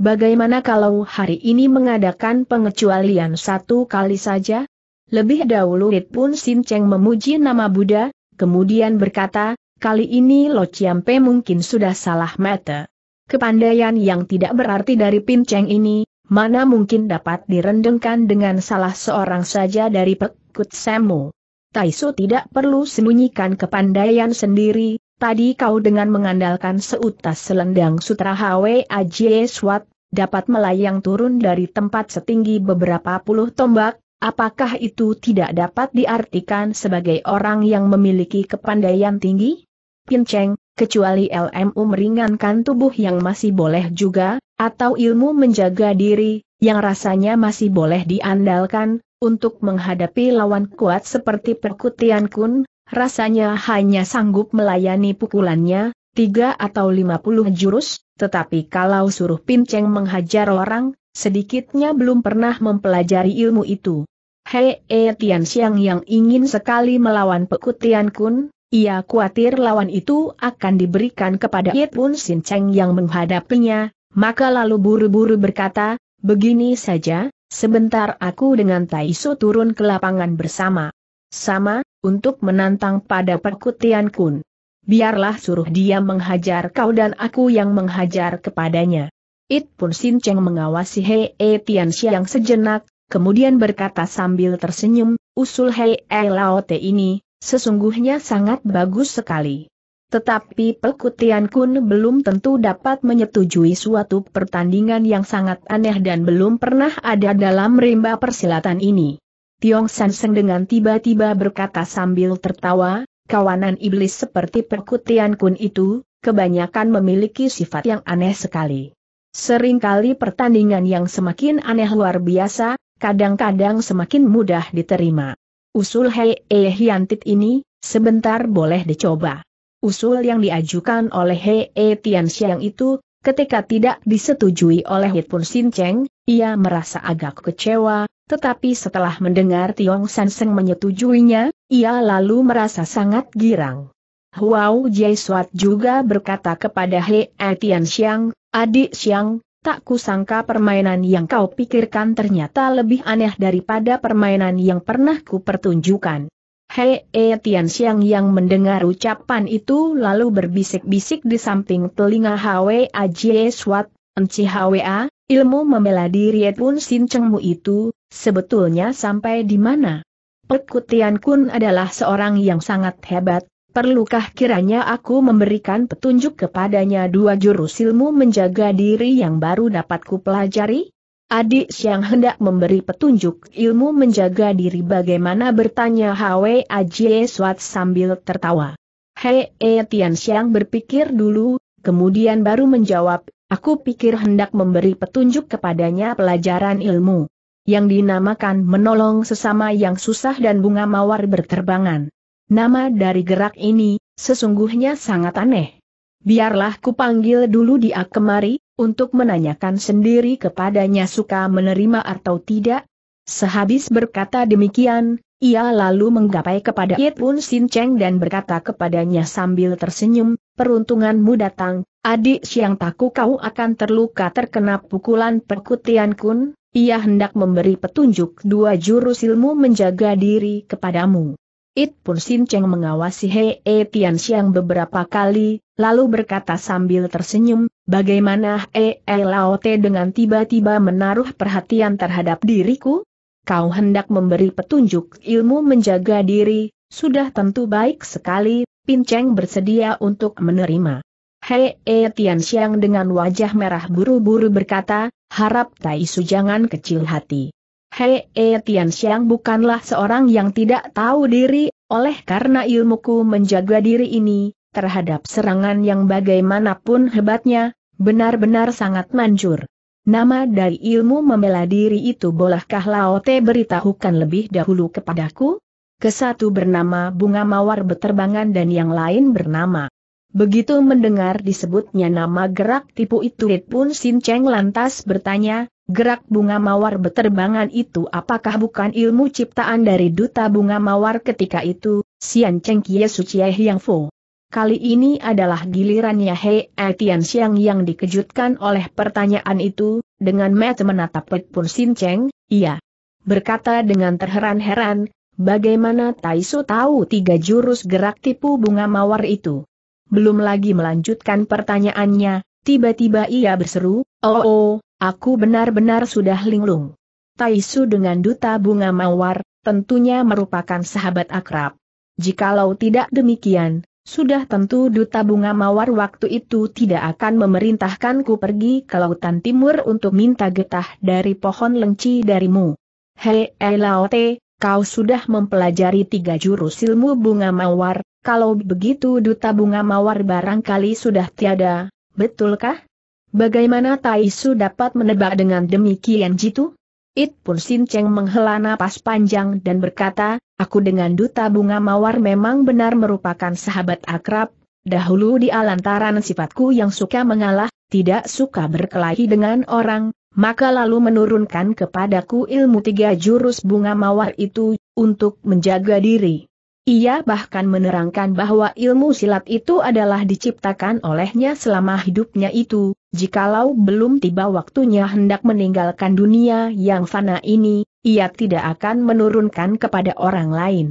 Speaker 1: Bagaimana kalau hari ini mengadakan pengecualian satu kali saja? Lebih dahulu Rit pun Sin Cheng memuji nama Buddha, kemudian berkata, kali ini Lo Chiampe mungkin sudah salah mata. Kepandaian yang tidak berarti dari Pin Cheng ini, mana mungkin dapat direndengkan dengan salah seorang saja dari Pekut Semu. Taisu tidak perlu sembunyikan kepandaian sendiri, tadi kau dengan mengandalkan seutas selendang sutra Hwe Ajie Swat, dapat melayang turun dari tempat setinggi beberapa puluh tombak, apakah itu tidak dapat diartikan sebagai orang yang memiliki kepandaian tinggi? Pinceng, kecuali LMU meringankan tubuh yang masih boleh juga, atau ilmu menjaga diri, yang rasanya masih boleh diandalkan, untuk menghadapi lawan kuat seperti perkutian kun, rasanya hanya sanggup melayani pukulannya, tiga atau lima puluh jurus, tetapi kalau suruh Pinceng menghajar orang, sedikitnya belum pernah mempelajari ilmu itu. Hei e Tian Xiang yang ingin sekali melawan Pekutian Kun, ia khawatir lawan itu akan diberikan kepada Yit Pun Sin Cheng yang menghadapinya, maka lalu buru-buru berkata, begini saja, Sebentar aku dengan Taiso turun ke lapangan bersama. Sama, untuk menantang pada perkutian kun. Biarlah suruh dia menghajar kau dan aku yang menghajar kepadanya. It pun Sin Cheng mengawasi Hei e Tian yang sejenak, kemudian berkata sambil tersenyum, usul Hei e Lao Te ini, sesungguhnya sangat bagus sekali. Tetapi Pekutian Kun belum tentu dapat menyetujui suatu pertandingan yang sangat aneh dan belum pernah ada dalam rimba persilatan ini. Tiong San Seng dengan tiba-tiba berkata sambil tertawa, kawanan iblis seperti Pekutian Kun itu, kebanyakan memiliki sifat yang aneh sekali. Seringkali pertandingan yang semakin aneh luar biasa, kadang-kadang semakin mudah diterima. Usul Hei Hiantit ini, sebentar boleh dicoba. Usul yang diajukan oleh Hei e Tian Xiang itu, ketika tidak disetujui oleh Pun Sin Cheng, ia merasa agak kecewa, tetapi setelah mendengar Tiong San Seng menyetujuinya, ia lalu merasa sangat girang. Huao Jai Suat juga berkata kepada Hei e Tian Xiang, adik Xiang, tak kusangka permainan yang kau pikirkan ternyata lebih aneh daripada permainan yang pernah kupertunjukkan. Hei E Tian Xiang yang mendengar ucapan itu lalu berbisik-bisik di samping telinga Hwa Ajie Swat, Enci Hwa, ah, ilmu membela diri Cheng Mu itu, sebetulnya sampai di mana? Pekutian Kun adalah seorang yang sangat hebat, Perlukah kiranya aku memberikan petunjuk kepadanya dua jurus ilmu menjaga diri yang baru dapat kupelajari? Adik Siang hendak memberi petunjuk ilmu menjaga diri bagaimana bertanya Hwe Ajie Suat sambil tertawa. Hei e eh, Tian Siang berpikir dulu, kemudian baru menjawab, aku pikir hendak memberi petunjuk kepadanya pelajaran ilmu. Yang dinamakan menolong sesama yang susah dan bunga mawar berterbangan. Nama dari gerak ini, sesungguhnya sangat aneh. Biarlah kupanggil dulu dia kemari, untuk menanyakan sendiri kepadanya suka menerima atau tidak. Sehabis berkata demikian, ia lalu menggapai kepada Yitun Sin Cheng dan berkata kepadanya sambil tersenyum, peruntunganmu datang, adik siang taku kau akan terluka terkena pukulan perkutian kun, ia hendak memberi petunjuk dua jurus ilmu menjaga diri kepadamu. It pun Sin Cheng mengawasi Hei e Tian Xiang beberapa kali, lalu berkata sambil tersenyum, bagaimana Hei e Lao Te dengan tiba-tiba menaruh perhatian terhadap diriku? Kau hendak memberi petunjuk ilmu menjaga diri, sudah tentu baik sekali, Pin Cheng bersedia untuk menerima. Hei e Tian Xiang dengan wajah merah buru-buru berkata, harap Tai Su jangan kecil hati. Hei e Tian Xiang bukanlah seorang yang tidak tahu diri, oleh karena ilmuku menjaga diri ini, terhadap serangan yang bagaimanapun hebatnya, benar-benar sangat manjur. Nama dari ilmu membela diri itu bolehkah Laote beritahukan lebih dahulu kepadaku? Kesatu bernama Bunga Mawar Beterbangan dan yang lain bernama. Begitu mendengar disebutnya nama gerak tipu itu It pun Sin Cheng lantas bertanya, Gerak bunga mawar beterbangan itu apakah bukan ilmu ciptaan dari duta bunga mawar ketika itu, Xian Cheng Kie Sucie Hiang Fu? Kali ini adalah gilirannya Hei Etian Xiang yang dikejutkan oleh pertanyaan itu, dengan mata menatap Pek Pun Sin Cheng, iya. Berkata dengan terheran-heran, bagaimana Tai Su tahu tiga jurus gerak tipu bunga mawar itu. Belum lagi melanjutkan pertanyaannya, tiba-tiba ia berseru, oh oh, Aku benar-benar sudah linglung. Taisu dengan duta bunga mawar, tentunya merupakan sahabat akrab. Jikalau tidak demikian, sudah tentu duta bunga mawar waktu itu tidak akan memerintahkanku pergi ke lautan timur untuk minta getah dari pohon lengci darimu. Hei Elaote, kau sudah mempelajari tiga jurus ilmu bunga mawar, kalau begitu duta bunga mawar barangkali sudah tiada, betulkah? Bagaimana Tai Su dapat menebak dengan demikian jitu? It pun Sin Cheng menghela napas panjang dan berkata, aku dengan duta bunga mawar memang benar merupakan sahabat akrab, dahulu di alantaran sifatku yang suka mengalah, tidak suka berkelahi dengan orang, maka lalu menurunkan kepadaku ilmu tiga jurus bunga mawar itu, untuk menjaga diri. Ia bahkan menerangkan bahwa ilmu silat itu adalah diciptakan olehnya selama hidupnya itu, jikalau belum tiba waktunya hendak meninggalkan dunia yang fana ini, ia tidak akan menurunkan kepada orang lain.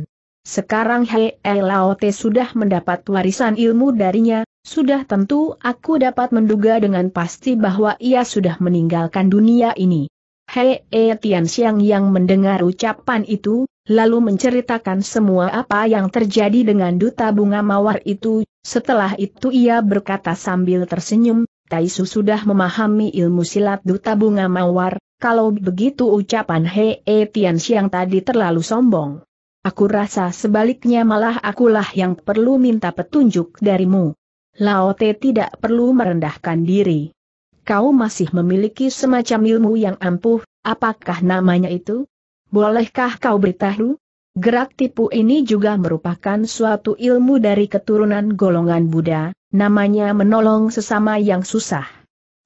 Speaker 1: Sekarang Hei Laote sudah mendapat warisan ilmu darinya, sudah tentu aku dapat menduga dengan pasti bahwa ia sudah meninggalkan dunia ini. Hei Tian Xiang yang mendengar ucapan itu, lalu menceritakan semua apa yang terjadi dengan duta bunga mawar itu. Setelah itu ia berkata sambil tersenyum, Taisu sudah memahami ilmu silat duta bunga mawar, kalau begitu ucapan He e Tian Xiang tadi terlalu sombong. Aku rasa sebaliknya malah akulah yang perlu minta petunjuk darimu. Laote tidak perlu merendahkan diri. Kau masih memiliki semacam ilmu yang ampuh, apakah namanya itu? Bolehkah kau beritahu? Gerak tipu ini juga merupakan suatu ilmu dari keturunan golongan Buddha, namanya menolong sesama yang susah.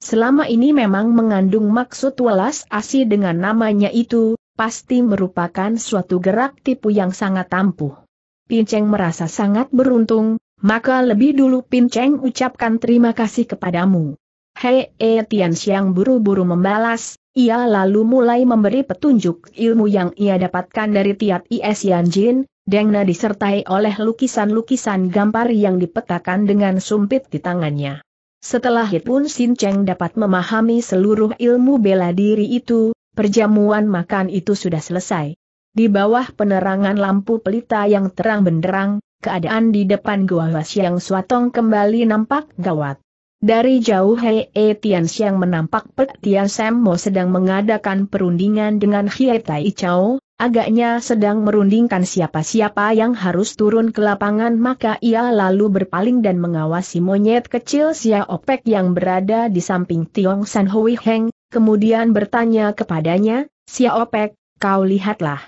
Speaker 1: Selama ini memang mengandung maksud welas asih dengan namanya itu, pasti merupakan suatu gerak tipu yang sangat ampuh. Pinceng merasa sangat beruntung, maka lebih dulu Pinceng ucapkan terima kasih kepadamu. Hei, e, Tian Xiang buru-buru membalas, ia lalu mulai memberi petunjuk ilmu yang ia dapatkan dari Tiat Is Jin, Dengna disertai oleh lukisan-lukisan gambar yang dipetakan dengan sumpit di tangannya. Setelah itu Sin Cheng dapat memahami seluruh ilmu bela diri itu, perjamuan makan itu sudah selesai. Di bawah penerangan lampu pelita yang terang benderang, keadaan di depan Gua yang suatong kembali nampak gawat. Dari jauh Hei e Tian Xiang menampak Pek Tian Semmo sedang mengadakan perundingan dengan Hie Tai Chao, agaknya sedang merundingkan siapa-siapa yang harus turun ke lapangan maka ia lalu berpaling dan mengawasi monyet kecil Sia Opek yang berada di samping Tiong San Hui Heng, kemudian bertanya kepadanya, Sia Opek, kau lihatlah.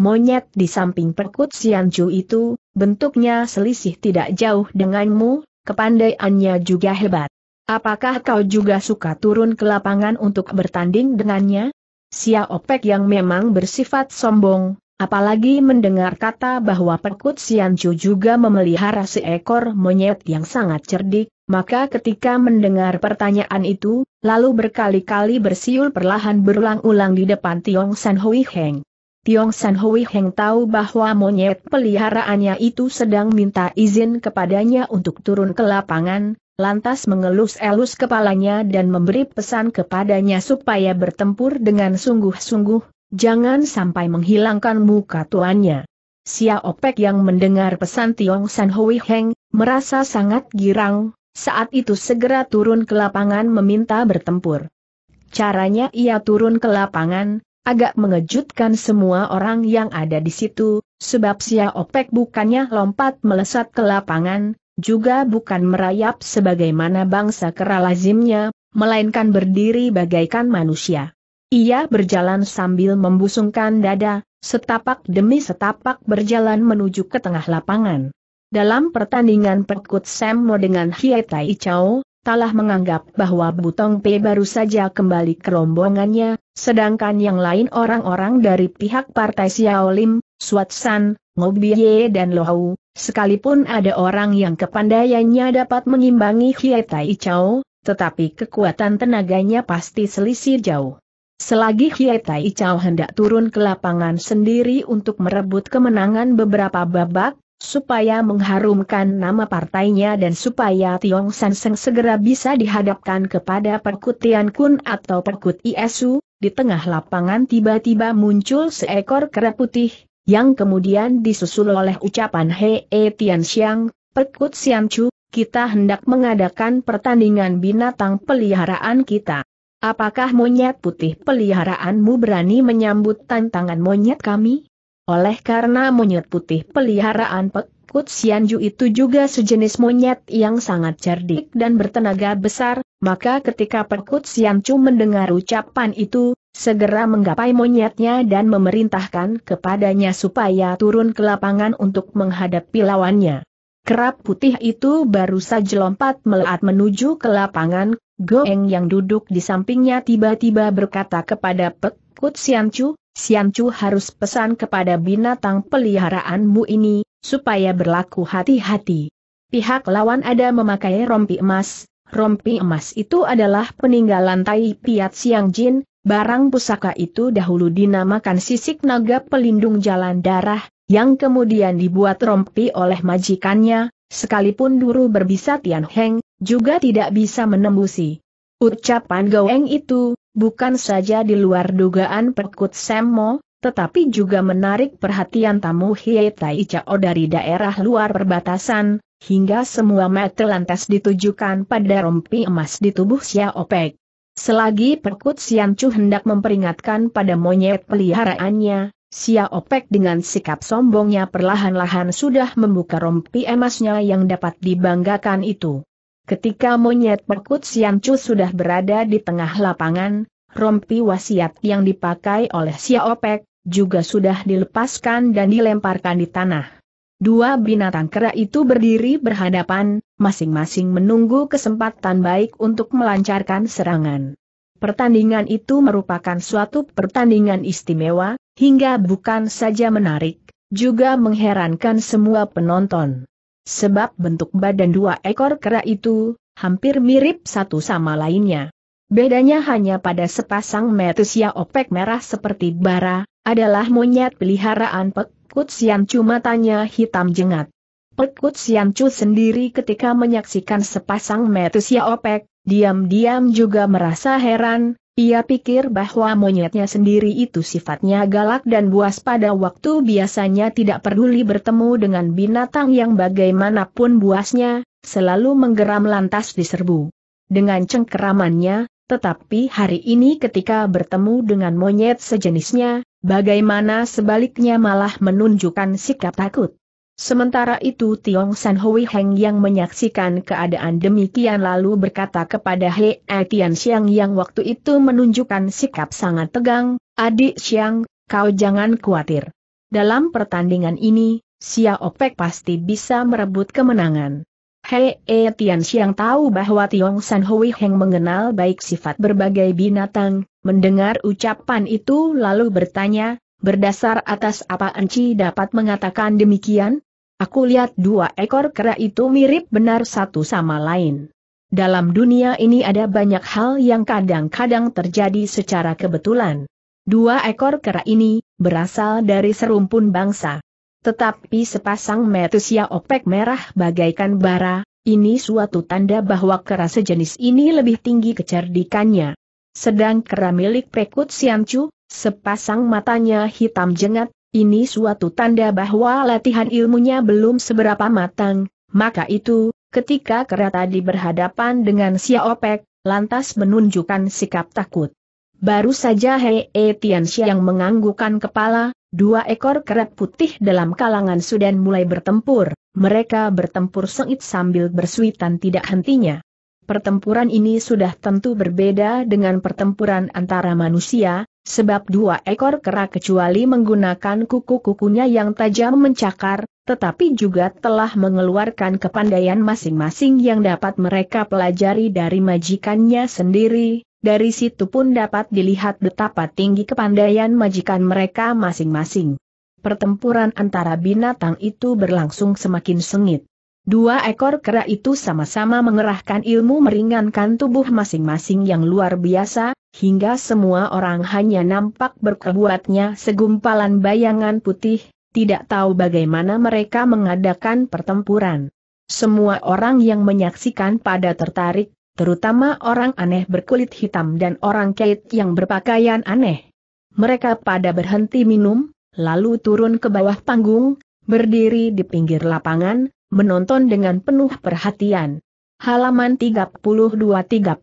Speaker 1: Monyet di samping perkut Sian Ju itu, bentuknya selisih tidak jauh denganmu, Kepandaiannya juga hebat. Apakah kau juga suka turun ke lapangan untuk bertanding dengannya? Sia Opek yang memang bersifat sombong, apalagi mendengar kata bahwa Perkut Siancu juga memelihara seekor monyet yang sangat cerdik, maka ketika mendengar pertanyaan itu, lalu berkali-kali bersiul perlahan berulang-ulang di depan Tiong San Hui Heng. Tiong San Hui Heng tahu bahwa monyet peliharaannya itu sedang minta izin kepadanya untuk turun ke lapangan, lantas mengelus-elus kepalanya dan memberi pesan kepadanya supaya bertempur dengan sungguh-sungguh, jangan sampai menghilangkan muka tuannya. Sia Opek yang mendengar pesan Tiong San Hui Heng, merasa sangat girang, saat itu segera turun ke lapangan meminta bertempur. Caranya ia turun ke lapangan, agak mengejutkan semua orang yang ada di situ, sebab Sia Opek bukannya lompat melesat ke lapangan, juga bukan merayap sebagaimana bangsa kera lazimnya, melainkan berdiri bagaikan manusia. Ia berjalan sambil membusungkan dada, setapak demi setapak berjalan menuju ke tengah lapangan. Dalam pertandingan perkut Semmo dengan Hietai Tai Chow, Talah menganggap bahwa Butong P baru saja kembali ke rombongannya, sedangkan yang lain orang-orang dari pihak Partai Xiaolim, Suatsan, Ngobie dan Lohau, sekalipun ada orang yang kepandaiannya dapat mengimbangi Hietai Chao, tetapi kekuatan tenaganya pasti selisih jauh. Selagi Hietai Chao hendak turun ke lapangan sendiri untuk merebut kemenangan beberapa babak, supaya mengharumkan nama partainya dan supaya Tiong San Seng segera bisa dihadapkan kepada Perkutian Kun atau Perkut Iesu, di tengah lapangan tiba-tiba muncul seekor kera putih, yang kemudian disusul oleh ucapan Hei e Tian Xiang, Perkut Sian Chu, kita hendak mengadakan pertandingan binatang peliharaan kita. Apakah monyet putih peliharaanmu berani menyambut tantangan monyet kami? Oleh karena monyet putih peliharaan Pek Kut Sianju itu juga sejenis monyet yang sangat cerdik dan bertenaga besar, maka ketika Pek Kut Sianju mendengar ucapan itu, segera menggapai monyetnya dan memerintahkan kepadanya supaya turun ke lapangan untuk menghadapi lawannya. Kerap putih itu baru saja lompat meleat menuju ke lapangan, Goeng yang duduk di sampingnya tiba-tiba berkata kepada Pek Kut Siang Chu harus pesan kepada binatang peliharaanmu ini, supaya berlaku hati-hati. Pihak lawan ada memakai rompi emas, rompi emas itu adalah peninggalan Tai Piat Siang Jin, barang pusaka itu dahulu dinamakan sisik naga pelindung jalan darah, yang kemudian dibuat rompi oleh majikannya, sekalipun dulu berbisa Tian Heng, juga tidak bisa menembusi. Ucapan Goeng itu, bukan saja di luar dugaan Perkut Semmo, tetapi juga menarik perhatian tamu Hiei Tai Chao dari daerah luar perbatasan, hingga semua mata lantas ditujukan pada rompi emas di tubuh Xiao Pei. Selagi Perkut Sian Chu hendak memperingatkan pada monyet peliharaannya, Xiao Pek dengan sikap sombongnya perlahan-lahan sudah membuka rompi emasnya yang dapat dibanggakan itu. Ketika monyet yang Chu sudah berada di tengah lapangan, rompi wasiat yang dipakai oleh Siaopek, juga sudah dilepaskan dan dilemparkan di tanah. Dua binatang kera itu berdiri berhadapan, masing-masing menunggu kesempatan baik untuk melancarkan serangan. Pertandingan itu merupakan suatu pertandingan istimewa, hingga bukan saja menarik, juga mengherankan semua penonton. Sebab bentuk badan dua ekor kera itu, hampir mirip satu sama lainnya. Bedanya hanya pada sepasang metusia opek merah seperti bara, adalah monyet peliharaan pekut Sian Chu matanya hitam jengat. Pekut siancu Sian Chu sendiri ketika menyaksikan sepasang metusia opek, diam-diam juga merasa heran, ia pikir bahwa monyetnya sendiri itu sifatnya galak dan buas pada waktu biasanya tidak peduli bertemu dengan binatang yang bagaimanapun buasnya, selalu menggeram lantas diserbu. Dengan cengkeramannya, tetapi hari ini ketika bertemu dengan monyet sejenisnya, bagaimana sebaliknya malah menunjukkan sikap takut. Sementara itu Tiong San Hui Heng yang menyaksikan keadaan demikian lalu berkata kepada He Tian Xiang yang waktu itu menunjukkan sikap sangat tegang, adik Xiang, kau jangan khawatir. Dalam pertandingan ini, Xia Opek pasti bisa merebut kemenangan. He Tian Xiang tahu bahwa Tiong San Hui Heng mengenal baik sifat berbagai binatang, mendengar ucapan itu lalu bertanya, Berdasar atas apa Enci dapat mengatakan demikian? Aku lihat dua ekor kera itu mirip benar satu sama lain. Dalam dunia ini ada banyak hal yang kadang-kadang terjadi secara kebetulan. Dua ekor kera ini, berasal dari serumpun bangsa. Tetapi sepasang metusia opek merah bagaikan bara, ini suatu tanda bahwa kera sejenis ini lebih tinggi kecerdikannya. Sedang kera milik Pekut Siancu, sepasang matanya hitam jengat, ini suatu tanda bahwa latihan ilmunya belum seberapa matang, maka itu, ketika kereta diberhadapan berhadapan dengan Xiaopek, lantas menunjukkan sikap takut. Baru saja Hei e Tianxia yang menganggukkan kepala, dua ekor kera putih dalam kalangan Sudan mulai bertempur, mereka bertempur sengit sambil bersuitan tidak hentinya. Pertempuran ini sudah tentu berbeda dengan pertempuran antara manusia, Sebab dua ekor kera kecuali menggunakan kuku-kukunya yang tajam mencakar, tetapi juga telah mengeluarkan kepandaian masing-masing yang dapat mereka pelajari dari majikannya sendiri, dari situ pun dapat dilihat betapa tinggi kepandaian majikan mereka masing-masing. Pertempuran antara binatang itu berlangsung semakin sengit. Dua ekor kera itu sama-sama mengerahkan ilmu meringankan tubuh masing-masing yang luar biasa, hingga semua orang hanya nampak berkebuatnya segumpalan bayangan putih, tidak tahu bagaimana mereka mengadakan pertempuran. Semua orang yang menyaksikan pada tertarik, terutama orang aneh berkulit hitam dan orang kait yang berpakaian aneh. Mereka pada berhenti minum, lalu turun ke bawah panggung, berdiri di pinggir lapangan, menonton dengan penuh perhatian. Halaman 32-35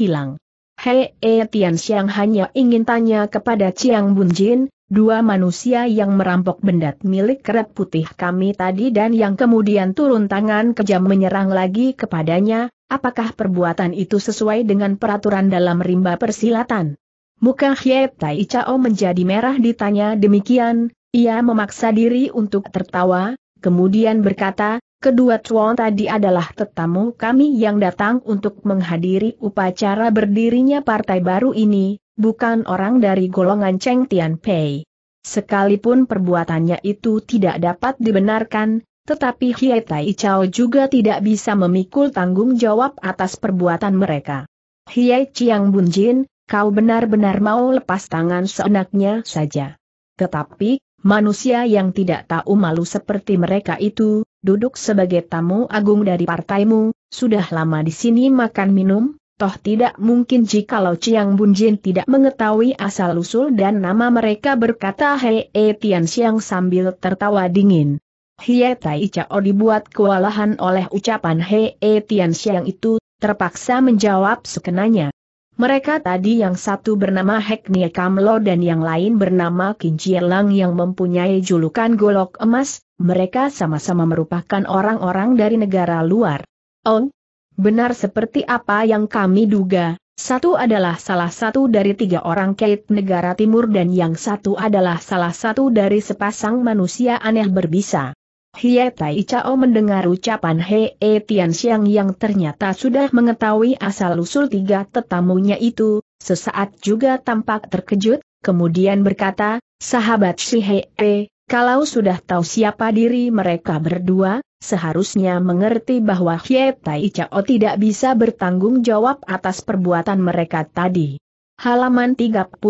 Speaker 1: hilang. Hei, E Tian Xiang hanya ingin tanya kepada Chiang Bunjin, dua manusia yang merampok benda milik kerap putih kami tadi dan yang kemudian turun tangan kejam menyerang lagi kepadanya, apakah perbuatan itu sesuai dengan peraturan dalam rimba persilatan? Muka Hei Tai Chao menjadi merah ditanya demikian, ia memaksa diri untuk tertawa, kemudian berkata, Kedua cuan tadi adalah tetamu kami yang datang untuk menghadiri upacara berdirinya partai baru ini, bukan orang dari golongan Cheng Tian Pei. Sekalipun perbuatannya itu tidak dapat dibenarkan, tetapi Hiei Tai Chao juga tidak bisa memikul tanggung jawab atas perbuatan mereka. Hiei Chiang Bunjin, kau benar-benar mau lepas tangan seenaknya saja. Tetapi, manusia yang tidak tahu malu seperti mereka itu, duduk sebagai tamu agung dari partaimu, sudah lama di sini makan minum, Toh tidak mungkin jikalau Chiang Bunjin tidak mengetahui asal-usul dan nama mereka berkata Hei e Tian Xiang sambil tertawa dingin. Hie Tai Chao dibuat kewalahan oleh ucapan Hei e Tian Xiang itu, terpaksa menjawab sekenanya. Mereka tadi yang satu bernama Heknia Kamlo dan yang lain bernama Kincielang yang mempunyai julukan golok emas, mereka sama-sama merupakan orang-orang dari negara luar. Oh, benar seperti apa yang kami duga, satu adalah salah satu dari tiga orang kait negara timur dan yang satu adalah salah satu dari sepasang manusia aneh berbisa. Hie Tai Chao mendengar ucapan Hei e Tian Xiang yang ternyata sudah mengetahui asal-usul tiga tetamunya itu, sesaat juga tampak terkejut, kemudian berkata, sahabat si Hei, e, kalau sudah tahu siapa diri mereka berdua, seharusnya mengerti bahwa Hie Tai Chao tidak bisa bertanggung jawab atas perbuatan mereka tadi. Halaman 38-39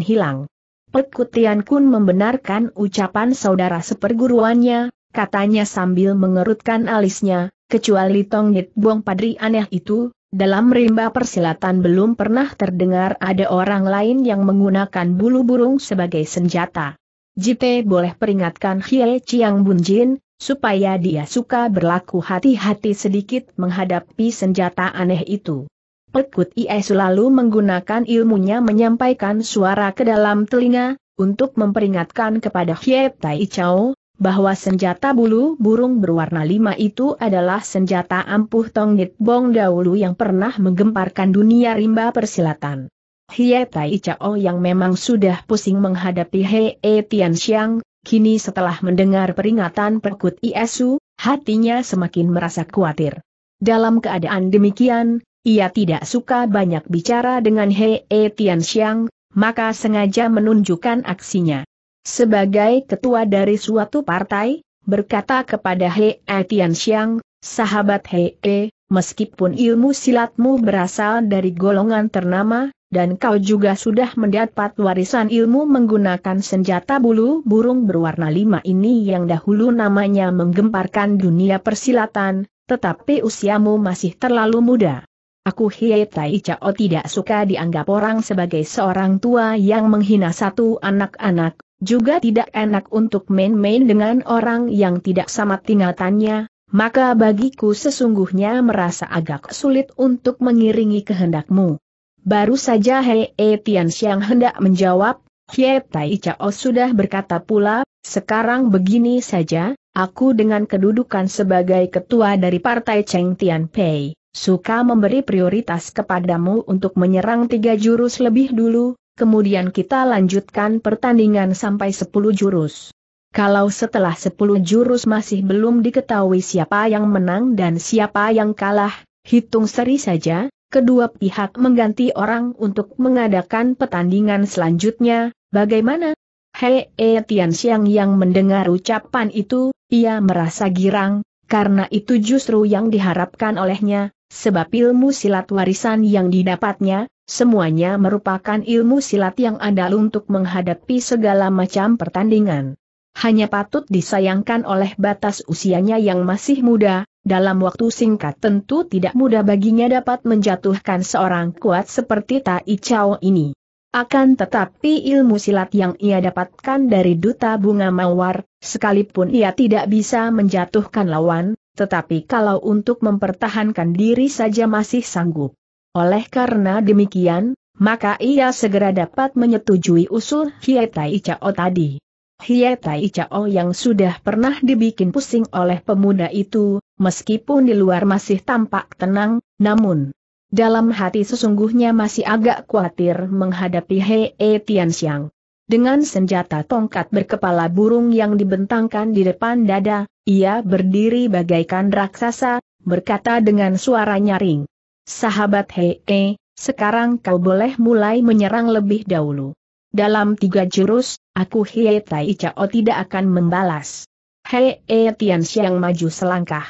Speaker 1: hilang. Pekutian Kun membenarkan ucapan saudara seperguruannya, katanya sambil mengerutkan alisnya, kecuali Tong Nit Bong Padri aneh itu, dalam rimba persilatan belum pernah terdengar ada orang lain yang menggunakan bulu burung sebagai senjata. Jite boleh peringatkan Hie Chiang Bunjin, supaya dia suka berlaku hati-hati sedikit menghadapi senjata aneh itu. Perkut Ie selalu menggunakan ilmunya menyampaikan suara ke dalam telinga, untuk memperingatkan kepada Hie Tai Chao bahwa senjata bulu burung berwarna lima itu adalah senjata ampuh Tong Nit Bong dahulu yang pernah menggemparkan dunia rimba persilatan. Hie Tai Chao yang memang sudah pusing menghadapi Hei e Tian Xiang, kini setelah mendengar peringatan perkut Iesu, hatinya semakin merasa khawatir. Dalam keadaan demikian, ia tidak suka banyak bicara dengan Hei e Xiang, maka sengaja menunjukkan aksinya. Sebagai ketua dari suatu partai, berkata kepada Hei e Xiang, sahabat Hei e, meskipun ilmu silatmu berasal dari golongan ternama, dan kau juga sudah mendapat warisan ilmu menggunakan senjata bulu burung berwarna lima ini yang dahulu namanya menggemparkan dunia persilatan, tetapi usiamu masih terlalu muda. Aku Hie Tai Chao tidak suka dianggap orang sebagai seorang tua yang menghina satu anak-anak, juga tidak enak untuk main-main dengan orang yang tidak sama tingkatannya, maka bagiku sesungguhnya merasa agak sulit untuk mengiringi kehendakmu. Baru saja Hei e Tian Xiang hendak menjawab, Hie Tai Chao sudah berkata pula, sekarang begini saja, aku dengan kedudukan sebagai ketua dari partai Cheng Tian Pei suka memberi prioritas kepadamu untuk menyerang tiga jurus lebih dulu, kemudian kita lanjutkan pertandingan sampai sepuluh jurus. Kalau setelah sepuluh jurus masih belum diketahui siapa yang menang dan siapa yang kalah, hitung seri saja, kedua pihak mengganti orang untuk mengadakan pertandingan selanjutnya, bagaimana? Hei -he Tian Xiang yang mendengar ucapan itu, ia merasa girang, karena itu justru yang diharapkan olehnya, Sebab ilmu silat warisan yang didapatnya, semuanya merupakan ilmu silat yang andal untuk menghadapi segala macam pertandingan. Hanya patut disayangkan oleh batas usianya yang masih muda, dalam waktu singkat tentu tidak mudah baginya dapat menjatuhkan seorang kuat seperti Tai Chao ini. Akan tetapi ilmu silat yang ia dapatkan dari Duta Bunga Mawar, sekalipun ia tidak bisa menjatuhkan lawan, tetapi kalau untuk mempertahankan diri saja masih sanggup. Oleh karena demikian, maka ia segera dapat menyetujui usul Hietai Icao tadi. Hietai Icao yang sudah pernah dibikin pusing oleh pemuda itu, meskipun di luar masih tampak tenang, namun dalam hati sesungguhnya masih agak khawatir menghadapi Hei Xiang. Dengan senjata tongkat berkepala burung yang dibentangkan di depan dada, ia berdiri bagaikan raksasa, berkata dengan suara nyaring. Sahabat Hee, sekarang kau boleh mulai menyerang lebih dahulu. Dalam tiga jurus, aku Hie Tai Chao tidak akan membalas. Hei E Tian Xiang maju selangkah.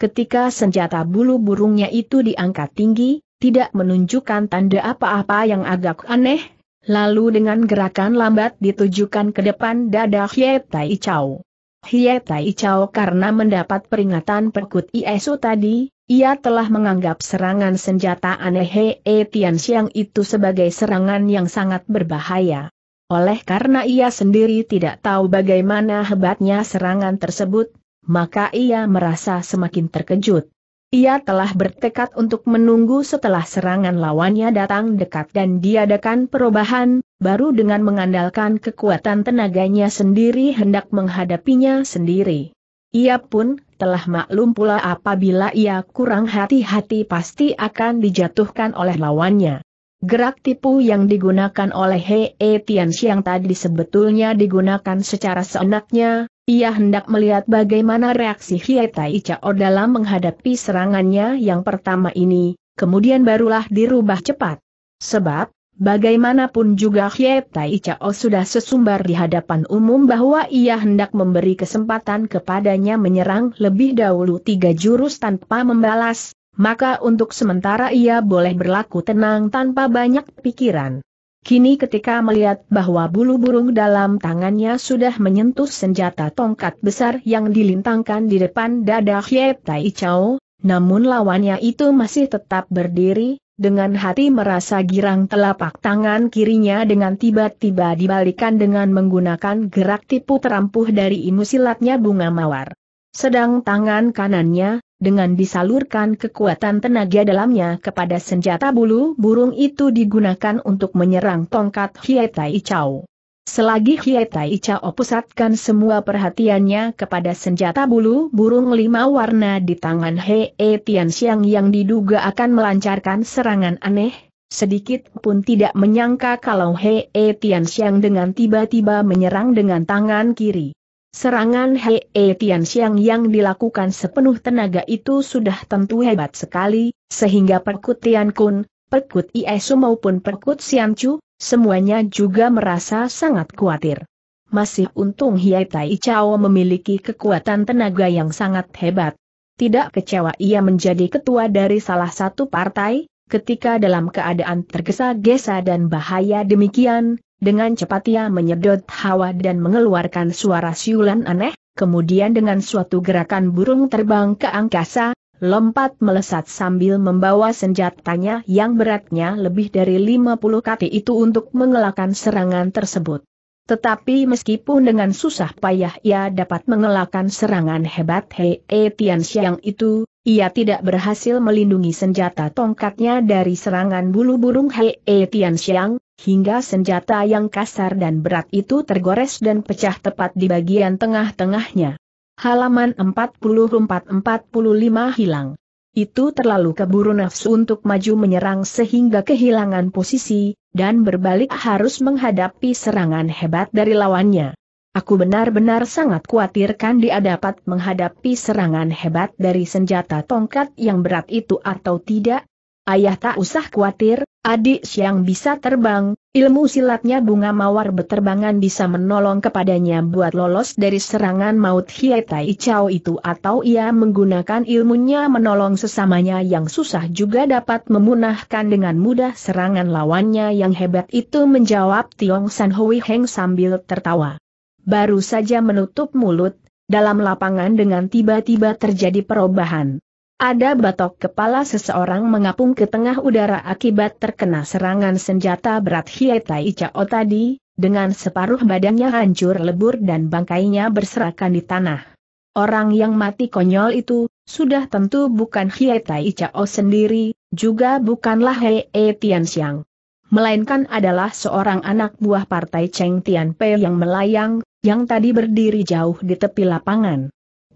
Speaker 1: Ketika senjata bulu burungnya itu diangkat tinggi, tidak menunjukkan tanda apa-apa yang agak aneh, Lalu dengan gerakan lambat ditujukan ke depan dada Hie Tai Chow. Hie Tai karena mendapat peringatan pekut ISO tadi, ia telah menganggap serangan senjata aneh Hee Tian Xiang itu sebagai serangan yang sangat berbahaya. Oleh karena ia sendiri tidak tahu bagaimana hebatnya serangan tersebut, maka ia merasa semakin terkejut. Ia telah bertekad untuk menunggu setelah serangan lawannya datang dekat dan diadakan perubahan, baru dengan mengandalkan kekuatan tenaganya sendiri hendak menghadapinya sendiri. Ia pun telah maklum pula apabila ia kurang hati-hati pasti akan dijatuhkan oleh lawannya. Gerak tipu yang digunakan oleh Hei Tian Xiang tadi sebetulnya digunakan secara seenaknya, ia hendak melihat bagaimana reaksi Hietai Icao dalam menghadapi serangannya yang pertama ini, kemudian barulah dirubah cepat. Sebab, bagaimanapun juga Hietai Icao sudah sesumbar di hadapan umum bahwa ia hendak memberi kesempatan kepadanya menyerang lebih dahulu tiga jurus tanpa membalas, maka untuk sementara ia boleh berlaku tenang tanpa banyak pikiran. Kini ketika melihat bahwa bulu burung dalam tangannya sudah menyentuh senjata tongkat besar yang dilintangkan di depan dada Hye Tai Chao, namun lawannya itu masih tetap berdiri, dengan hati merasa girang telapak tangan kirinya dengan tiba-tiba dibalikan dengan menggunakan gerak tipu terampuh dari ilmu silatnya bunga mawar. Sedang tangan kanannya, dengan disalurkan kekuatan tenaga dalamnya kepada senjata bulu burung itu digunakan untuk menyerang tongkat Hietai Icao. Selagi Hietai Icao pusatkan semua perhatiannya kepada senjata bulu burung lima warna di tangan Hei e Tian Xiang yang diduga akan melancarkan serangan aneh, sedikit pun tidak menyangka kalau Hei e Tian Xiang dengan tiba-tiba menyerang dengan tangan kiri. Serangan Hei -E Tian Xiang yang dilakukan sepenuh tenaga itu sudah tentu hebat sekali, sehingga perkut Tian Kun, perkut Iesu maupun perkut Siam Chu, semuanya juga merasa sangat khawatir. Masih untung Hiai Tai Chao memiliki kekuatan tenaga yang sangat hebat. Tidak kecewa ia menjadi ketua dari salah satu partai, ketika dalam keadaan tergesa-gesa dan bahaya demikian, dengan cepat ia menyedot hawa dan mengeluarkan suara siulan aneh, kemudian dengan suatu gerakan burung terbang ke angkasa, lompat melesat sambil membawa senjatanya yang beratnya lebih dari 50 kati itu untuk mengelakkan serangan tersebut. Tetapi meskipun dengan susah payah ia dapat mengelakkan serangan hebat Hei e Tian Xiang itu, ia tidak berhasil melindungi senjata tongkatnya dari serangan bulu burung Hei e Tian Xiang, Hingga senjata yang kasar dan berat itu tergores dan pecah tepat di bagian tengah-tengahnya. Halaman 44-45 hilang. Itu terlalu keburu nafsu untuk maju menyerang sehingga kehilangan posisi, dan berbalik harus menghadapi serangan hebat dari lawannya. Aku benar-benar sangat khawatirkan dia dapat menghadapi serangan hebat dari senjata tongkat yang berat itu atau tidak, Ayah tak usah khawatir, adik siang bisa terbang, ilmu silatnya bunga mawar beterbangan bisa menolong kepadanya buat lolos dari serangan maut Hietai Chao itu atau ia menggunakan ilmunya menolong sesamanya yang susah juga dapat memunahkan dengan mudah serangan lawannya yang hebat itu menjawab Tiong San Hui Heng sambil tertawa. Baru saja menutup mulut, dalam lapangan dengan tiba-tiba terjadi perubahan. Ada batok kepala seseorang mengapung ke tengah udara akibat terkena serangan senjata berat Hietai Chao tadi, dengan separuh badannya hancur lebur dan bangkainya berserakan di tanah. Orang yang mati konyol itu, sudah tentu bukan Hietai Chao sendiri, juga bukanlah Hei e Tianxiang. Melainkan adalah seorang anak buah partai Cheng Tianpei yang melayang, yang tadi berdiri jauh di tepi lapangan.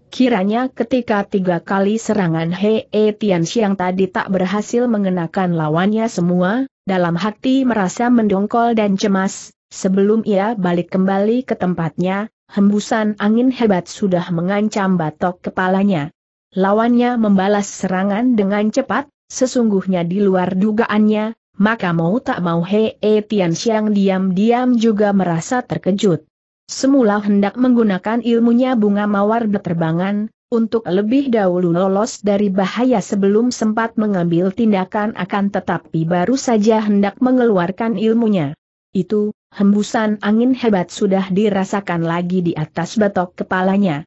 Speaker 1: Kiranya ketika tiga kali serangan He e Tian tadi tak berhasil mengenakan lawannya semua, dalam hati merasa mendongkol dan cemas, sebelum ia balik kembali ke tempatnya, hembusan angin hebat sudah mengancam batok kepalanya. Lawannya membalas serangan dengan cepat, sesungguhnya di luar dugaannya, maka mau tak mau He e diam-diam juga merasa terkejut. Semula hendak menggunakan ilmunya bunga mawar berterbangan untuk lebih dahulu lolos dari bahaya sebelum sempat mengambil tindakan akan tetapi baru saja hendak mengeluarkan ilmunya. Itu, hembusan angin hebat sudah dirasakan lagi di atas batok kepalanya.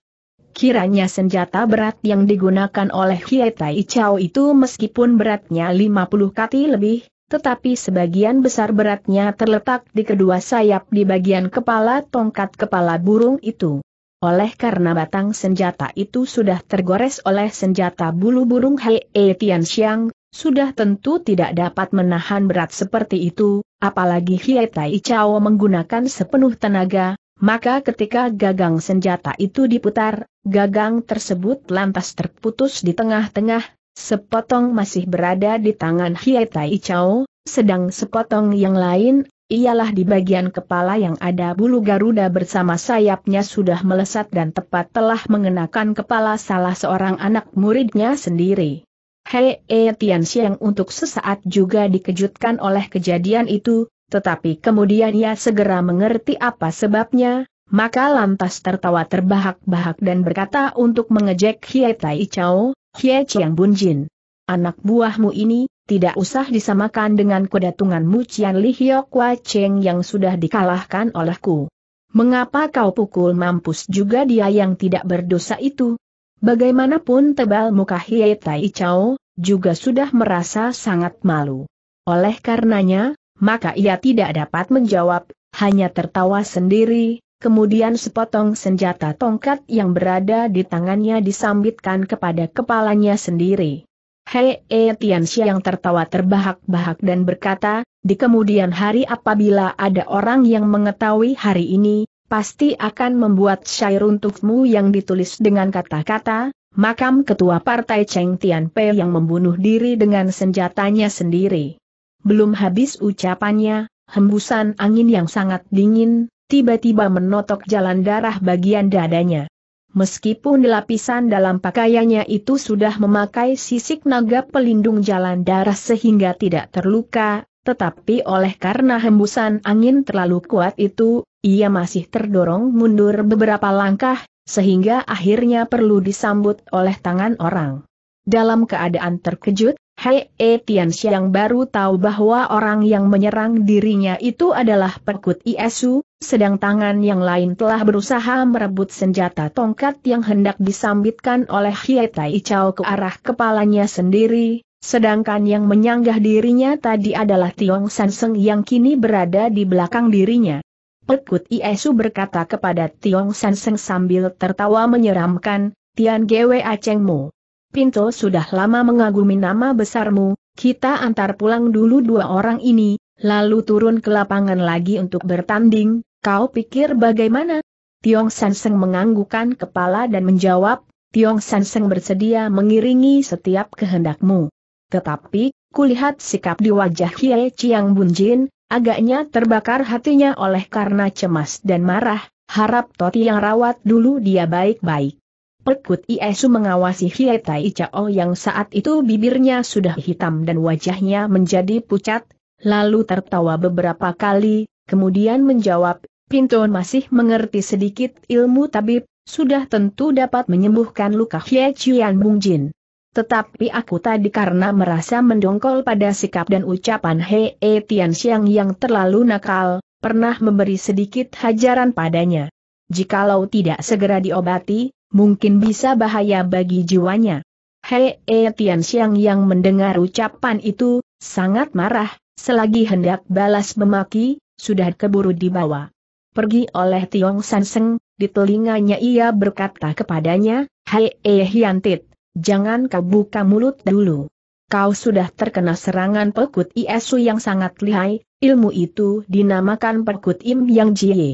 Speaker 1: Kiranya senjata berat yang digunakan oleh Hietai Tai Chao itu meskipun beratnya 50 kati lebih, tetapi sebagian besar beratnya terletak di kedua sayap di bagian kepala tongkat kepala burung itu. Oleh karena batang senjata itu sudah tergores oleh senjata bulu burung Hei e Tian Xiang, sudah tentu tidak dapat menahan berat seperti itu, apalagi Hei Tai Chao menggunakan sepenuh tenaga, maka ketika gagang senjata itu diputar, gagang tersebut lantas terputus di tengah-tengah, Sepotong masih berada di tangan Hietai Tai Chao, sedang sepotong yang lain, ialah di bagian kepala yang ada bulu Garuda bersama sayapnya sudah melesat dan tepat telah mengenakan kepala salah seorang anak muridnya sendiri. Hei e Tian Xiang untuk sesaat juga dikejutkan oleh kejadian itu, tetapi kemudian ia segera mengerti apa sebabnya, maka lantas tertawa terbahak-bahak dan berkata untuk mengejek Hietai Tai Chao, Hye Chiang Bun Jin. Anak buahmu ini, tidak usah disamakan dengan kedatunganmu tunganmu Cian Li Hyok Wa Cheng yang sudah dikalahkan olehku. Mengapa kau pukul mampus juga dia yang tidak berdosa itu? Bagaimanapun tebal muka Hye Tai Chao, juga sudah merasa sangat malu. Oleh karenanya, maka ia tidak dapat menjawab, hanya tertawa sendiri, kemudian sepotong senjata tongkat yang berada di tangannya disambitkan kepada kepalanya sendiri. Hei E Tianxia yang tertawa terbahak-bahak dan berkata, di kemudian hari apabila ada orang yang mengetahui hari ini, pasti akan membuat syair untukmu yang ditulis dengan kata-kata, makam ketua partai Cheng Tianpei yang membunuh diri dengan senjatanya sendiri. Belum habis ucapannya, hembusan angin yang sangat dingin, tiba-tiba menotok jalan darah bagian dadanya. Meskipun lapisan dalam pakaiannya itu sudah memakai sisik naga pelindung jalan darah sehingga tidak terluka, tetapi oleh karena hembusan angin terlalu kuat itu, ia masih terdorong mundur beberapa langkah, sehingga akhirnya perlu disambut oleh tangan orang. Dalam keadaan terkejut, Hei e Tianxia baru tahu bahwa orang yang menyerang dirinya itu adalah pekut Iesu, sedang tangan yang lain telah berusaha merebut senjata tongkat yang hendak disambitkan oleh Hie Tai Chao ke arah kepalanya sendiri, sedangkan yang menyanggah dirinya tadi adalah Tiong Sanseng yang kini berada di belakang dirinya. Pekut Iesu berkata kepada Tiong Sanseng sambil tertawa menyeramkan, Tian Gwe Acengmu. Pinto sudah lama mengagumi nama besarmu, kita antar pulang dulu dua orang ini, lalu turun ke lapangan lagi untuk bertanding, kau pikir bagaimana? Tiong Sanseng menganggukan kepala dan menjawab, Tiong Sanseng bersedia mengiringi setiap kehendakmu. Tetapi, kulihat sikap di wajah Hie Chiang Bunjin, agaknya terbakar hatinya oleh karena cemas dan marah, harap Toti yang rawat dulu dia baik-baik. Pekut Iesu mengawasi Tai Chao yang saat itu bibirnya sudah hitam dan wajahnya menjadi pucat, lalu tertawa beberapa kali, kemudian menjawab, Pinto masih mengerti sedikit ilmu tabib, sudah tentu dapat menyembuhkan luka Hie Chuan Jin. Tetapi aku tadi karena merasa mendongkol pada sikap dan ucapan Hee Tian Xiang yang terlalu nakal, pernah memberi sedikit hajaran padanya. Jikalau tidak segera diobati, Mungkin bisa bahaya bagi jiwanya. Hei E Tian Xiang yang mendengar ucapan itu, sangat marah, selagi hendak balas memaki, sudah keburu dibawa. Pergi oleh Tiong Sanseng, di telinganya ia berkata kepadanya, Hei E Tit, jangan kau buka mulut dulu. Kau sudah terkena serangan pekut ISU yang sangat lihai, ilmu itu dinamakan pekut Im Yang Jie.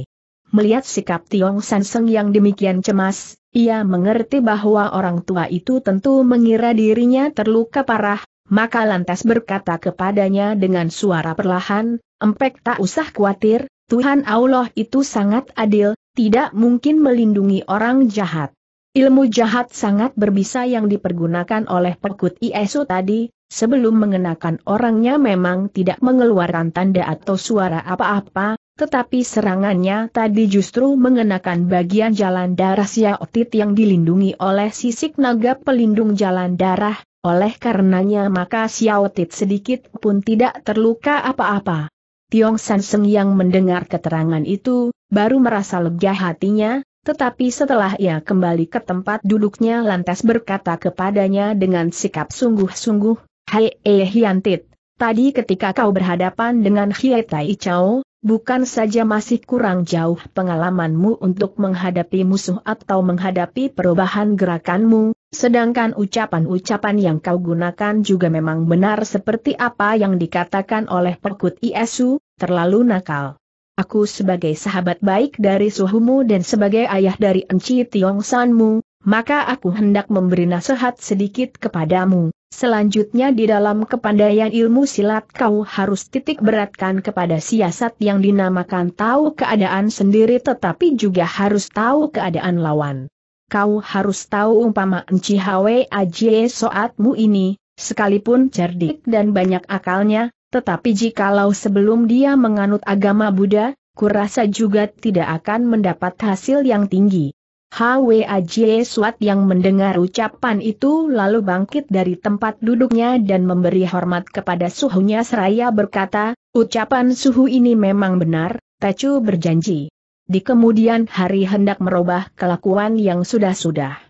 Speaker 1: Melihat sikap Tiong Sanseng yang demikian cemas, ia mengerti bahwa orang tua itu tentu mengira dirinya terluka parah, maka lantas berkata kepadanya dengan suara perlahan, Empek tak usah khawatir, Tuhan Allah itu sangat adil, tidak mungkin melindungi orang jahat. Ilmu jahat sangat berbisa yang dipergunakan oleh pekut ISO tadi, sebelum mengenakan orangnya memang tidak mengeluarkan tanda atau suara apa-apa, tetapi serangannya tadi justru mengenakan bagian jalan darah Siaotit yang dilindungi oleh sisik naga pelindung jalan darah, oleh karenanya maka Siaotit sedikit pun tidak terluka apa-apa. Tiong San Seng yang mendengar keterangan itu, baru merasa lega hatinya, tetapi setelah ia kembali ke tempat duduknya lantas berkata kepadanya dengan sikap sungguh-sungguh, Hai eh Hiantit, tadi ketika kau berhadapan dengan Hietai Tai Chao, bukan saja masih kurang jauh pengalamanmu untuk menghadapi musuh atau menghadapi perubahan gerakanmu, sedangkan ucapan-ucapan yang kau gunakan juga memang benar seperti apa yang dikatakan oleh Perkut Iesu, terlalu nakal. Aku sebagai sahabat baik dari suhumu dan sebagai ayah dari Enci Tiong Sanmu, maka aku hendak memberi nasihat sedikit kepadamu, Selanjutnya di dalam kepandaian ilmu silat kau harus titik beratkan kepada siasat yang dinamakan tahu keadaan sendiri tetapi juga harus tahu keadaan lawan. Kau harus tahu umpama Enci Hwe Ajie soatmu ini, sekalipun cerdik dan banyak akalnya, tetapi jikalau sebelum dia menganut agama Buddha, kurasa juga tidak akan mendapat hasil yang tinggi. Hwaj Suat yang mendengar ucapan itu lalu bangkit dari tempat duduknya dan memberi hormat kepada suhunya seraya berkata, ucapan suhu ini memang benar, Tecu berjanji. Di kemudian hari hendak merubah kelakuan yang sudah-sudah.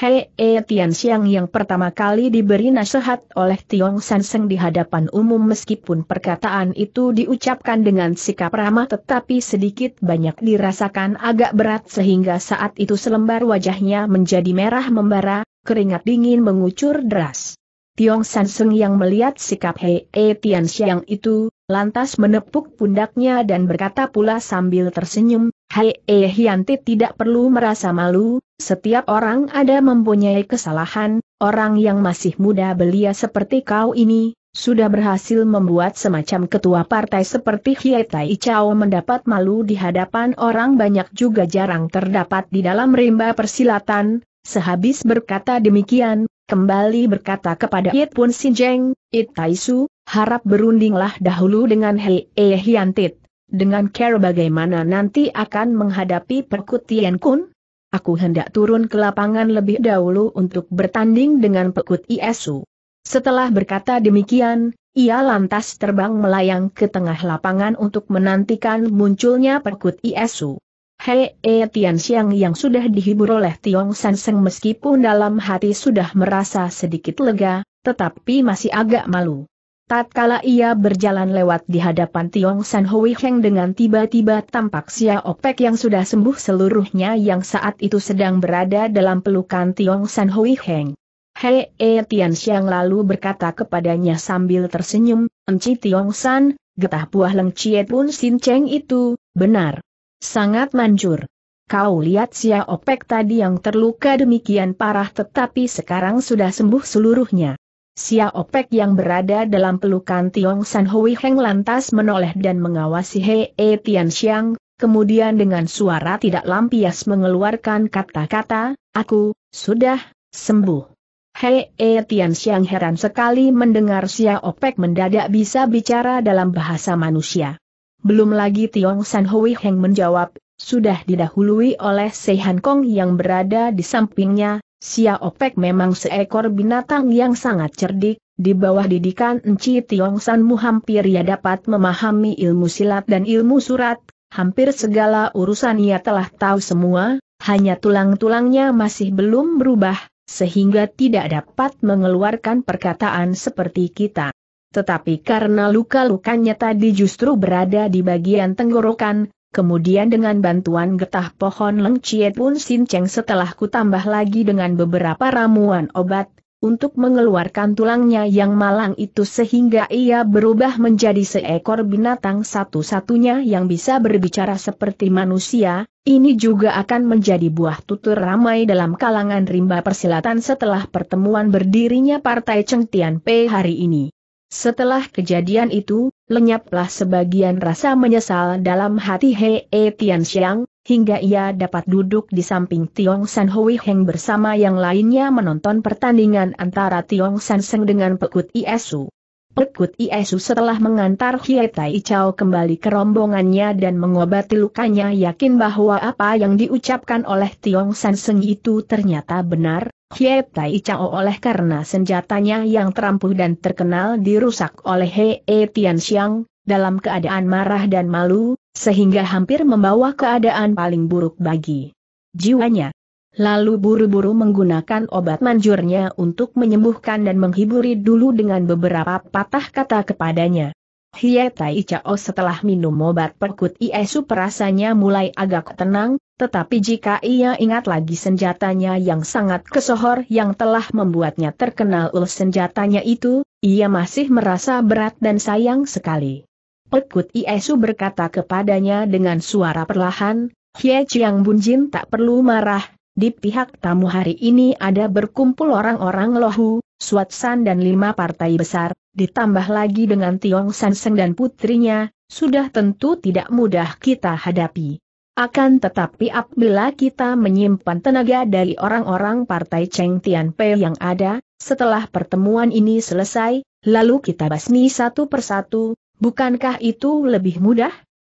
Speaker 1: Hei E Tian Xiang yang pertama kali diberi nasihat oleh Tiong San Seng di hadapan umum meskipun perkataan itu diucapkan dengan sikap ramah tetapi sedikit banyak dirasakan agak berat sehingga saat itu selembar wajahnya menjadi merah membara, keringat dingin mengucur deras. Tiong San Seng yang melihat sikap Hei E Tian Xiang itu, lantas menepuk pundaknya dan berkata pula sambil tersenyum, Hai Eh Hianti tidak perlu merasa malu, setiap orang ada mempunyai kesalahan, orang yang masih muda belia seperti kau ini, sudah berhasil membuat semacam ketua partai seperti Hietai Icao mendapat malu di hadapan orang banyak juga jarang terdapat di dalam rimba persilatan, sehabis berkata demikian, kembali berkata kepada It Pun Sinjeng, Jeng, Taisu, harap berundinglah dahulu dengan Hei Eh Hiantit dengan care bagaimana nanti akan menghadapi perkutian kun? Aku hendak turun ke lapangan lebih dahulu untuk bertanding dengan pekut ISU. Setelah berkata demikian, ia lantas terbang melayang ke tengah lapangan untuk menantikan munculnya perkut ISU. Hei E Tian Xiang yang sudah dihibur oleh Tiong San Seng meskipun dalam hati sudah merasa sedikit lega, tetapi masih agak malu. Tatkala ia berjalan lewat di hadapan Tiong San Hui Heng dengan tiba-tiba tampak Xia Opek yang sudah sembuh seluruhnya yang saat itu sedang berada dalam pelukan Tiong San Hui Heng. Hei E Tian Xiang lalu berkata kepadanya sambil tersenyum, Enci Tiong San, getah buah Leng Chie Pun Sin Cheng itu, benar. Sangat manjur. Kau lihat Xia Opek tadi yang terluka demikian parah tetapi sekarang sudah sembuh seluruhnya. Xia Opek yang berada dalam pelukan Tiong San Hui Heng lantas menoleh dan mengawasi E Tian Xiang, kemudian dengan suara tidak lampias mengeluarkan kata-kata, aku, sudah, sembuh. Hei e Tian Xiang heran sekali mendengar Xia Opek mendadak bisa bicara dalam bahasa manusia. Belum lagi Tiong San Hui Heng menjawab, sudah didahului oleh Sehan Kong yang berada di sampingnya, Sia Opek memang seekor binatang yang sangat cerdik, di bawah didikan Enci Tiong Sanmu hampir ia dapat memahami ilmu silat dan ilmu surat, hampir segala urusan ia telah tahu semua, hanya tulang-tulangnya masih belum berubah, sehingga tidak dapat mengeluarkan perkataan seperti kita. Tetapi karena luka-lukanya tadi justru berada di bagian tenggorokan, Kemudian dengan bantuan getah pohon Leng Pun Sin Cheng setelah kutambah lagi dengan beberapa ramuan obat, untuk mengeluarkan tulangnya yang malang itu sehingga ia berubah menjadi seekor binatang satu-satunya yang bisa berbicara seperti manusia, ini juga akan menjadi buah tutur ramai dalam kalangan rimba persilatan setelah pertemuan berdirinya Partai Cengtian P hari ini. Setelah kejadian itu, lenyaplah sebagian rasa menyesal dalam hati Hei e Tianxiang, hingga ia dapat duduk di samping Tiong San Hui Heng bersama yang lainnya menonton pertandingan antara Tiong San Seng dengan Pekut Iesu. Pekut Iesu setelah mengantar Hie Tai Chao kembali ke rombongannya dan mengobati lukanya yakin bahwa apa yang diucapkan oleh Tiong San Seng itu ternyata benar, Hie Tai Chao oleh karena senjatanya yang terampuh dan terkenal dirusak oleh Hee Tian Xiang, dalam keadaan marah dan malu, sehingga hampir membawa keadaan paling buruk bagi jiwanya. Lalu buru-buru menggunakan obat manjurnya untuk menyembuhkan dan menghiburi dulu dengan beberapa patah kata kepadanya. Hie Tai Chao setelah minum obat perkut Iesu perasanya mulai agak tenang, tetapi jika ia ingat lagi senjatanya yang sangat kesohor yang telah membuatnya terkenal ul senjatanya itu, ia masih merasa berat dan sayang sekali. Perkut Iesu berkata kepadanya dengan suara perlahan, Hie Chiang Bunjin tak perlu marah, di pihak tamu hari ini ada berkumpul orang-orang Lohu, Swatsan dan lima partai besar, ditambah lagi dengan Tiong san Seng dan putrinya, sudah tentu tidak mudah kita hadapi. Akan tetapi apabila kita menyimpan tenaga dari orang-orang partai Cheng Tian Pei yang ada, setelah pertemuan ini selesai, lalu kita basmi satu persatu, bukankah itu lebih mudah?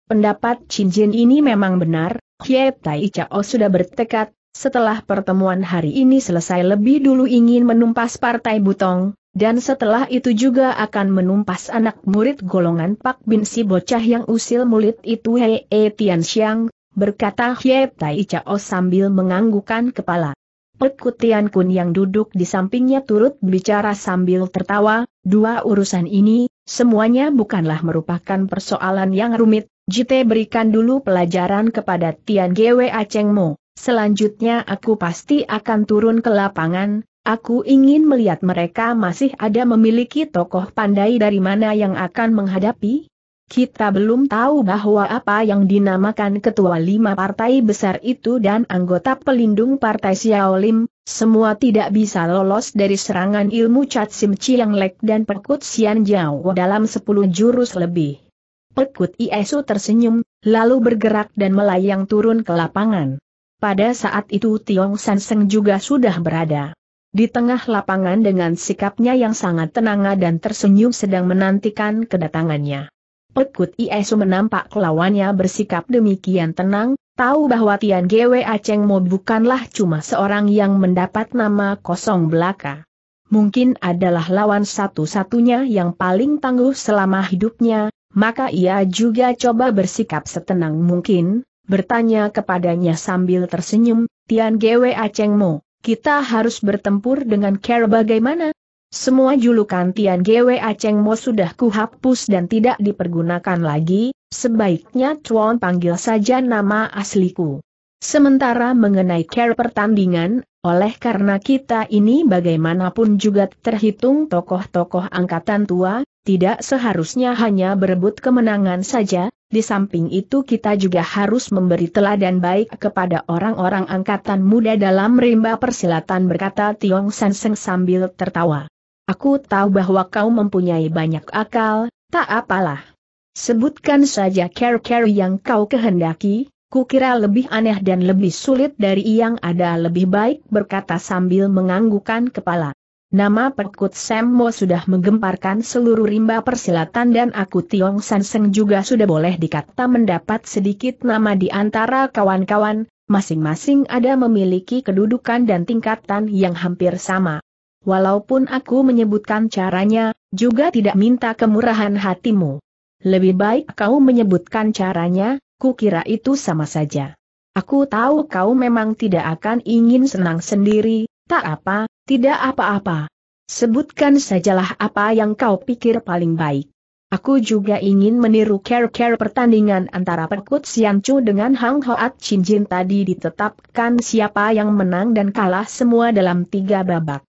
Speaker 1: Pendapat Chin Jin ini memang benar, Hye Tai Chao sudah bertekad, setelah pertemuan hari ini selesai lebih dulu ingin menumpas Partai Butong, dan setelah itu juga akan menumpas anak murid golongan Pak Bin si bocah yang usil mulit itu Hei e Tian Xiang, berkata Hye Tai Chao sambil menganggukan kepala. Peku Tian Kun yang duduk di sampingnya turut bicara sambil tertawa, dua urusan ini, semuanya bukanlah merupakan persoalan yang rumit, Jite berikan dulu pelajaran kepada Tian Gwe Aceng Mo. Selanjutnya aku pasti akan turun ke lapangan, aku ingin melihat mereka masih ada memiliki tokoh pandai dari mana yang akan menghadapi. Kita belum tahu bahwa apa yang dinamakan ketua lima partai besar itu dan anggota pelindung partai Xiaolim, semua tidak bisa lolos dari serangan ilmu Chat Sim Chiang Lek dan Pekut Sian Jiao dalam sepuluh jurus lebih. Pekut Iesu tersenyum, lalu bergerak dan melayang turun ke lapangan. Pada saat itu Tiong Seng juga sudah berada di tengah lapangan dengan sikapnya yang sangat tenang dan tersenyum sedang menantikan kedatangannya. Pekut Iesu menampak lawannya bersikap demikian tenang, tahu bahwa Tian Gwe Aceng Mo bukanlah cuma seorang yang mendapat nama kosong belaka. Mungkin adalah lawan satu-satunya yang paling tangguh selama hidupnya, maka ia juga coba bersikap setenang mungkin, bertanya kepadanya sambil tersenyum, Tian Gwe Aceng Mo, kita harus bertempur dengan Care bagaimana? Semua julukan Tian Gwe Aceng Mo sudah kuhapus dan tidak dipergunakan lagi, sebaiknya Chuan panggil saja nama asliku. Sementara mengenai care pertandingan, oleh karena kita ini bagaimanapun juga terhitung tokoh-tokoh angkatan tua, tidak seharusnya hanya berebut kemenangan saja, di samping itu kita juga harus memberi teladan baik kepada orang-orang angkatan muda dalam rimba persilatan berkata Tiong San Seng sambil tertawa. Aku tahu bahwa kau mempunyai banyak akal, tak apalah. Sebutkan saja care-care yang kau kehendaki, kukira lebih aneh dan lebih sulit dari yang ada lebih baik berkata sambil menganggukan kepala. Nama Perkut Semmo sudah menggemparkan seluruh rimba persilatan dan aku Tiong Sanseng juga sudah boleh dikata mendapat sedikit nama di antara kawan-kawan, masing-masing ada memiliki kedudukan dan tingkatan yang hampir sama. Walaupun aku menyebutkan caranya, juga tidak minta kemurahan hatimu. Lebih baik kau menyebutkan caranya, ku kira itu sama saja. Aku tahu kau memang tidak akan ingin senang sendiri, tak apa, tidak apa-apa. Sebutkan sajalah apa yang kau pikir paling baik. Aku juga ingin meniru care-care pertandingan antara Perkut Chu dengan Hang Hoat Chin Jin tadi ditetapkan siapa yang menang dan kalah semua dalam tiga babak.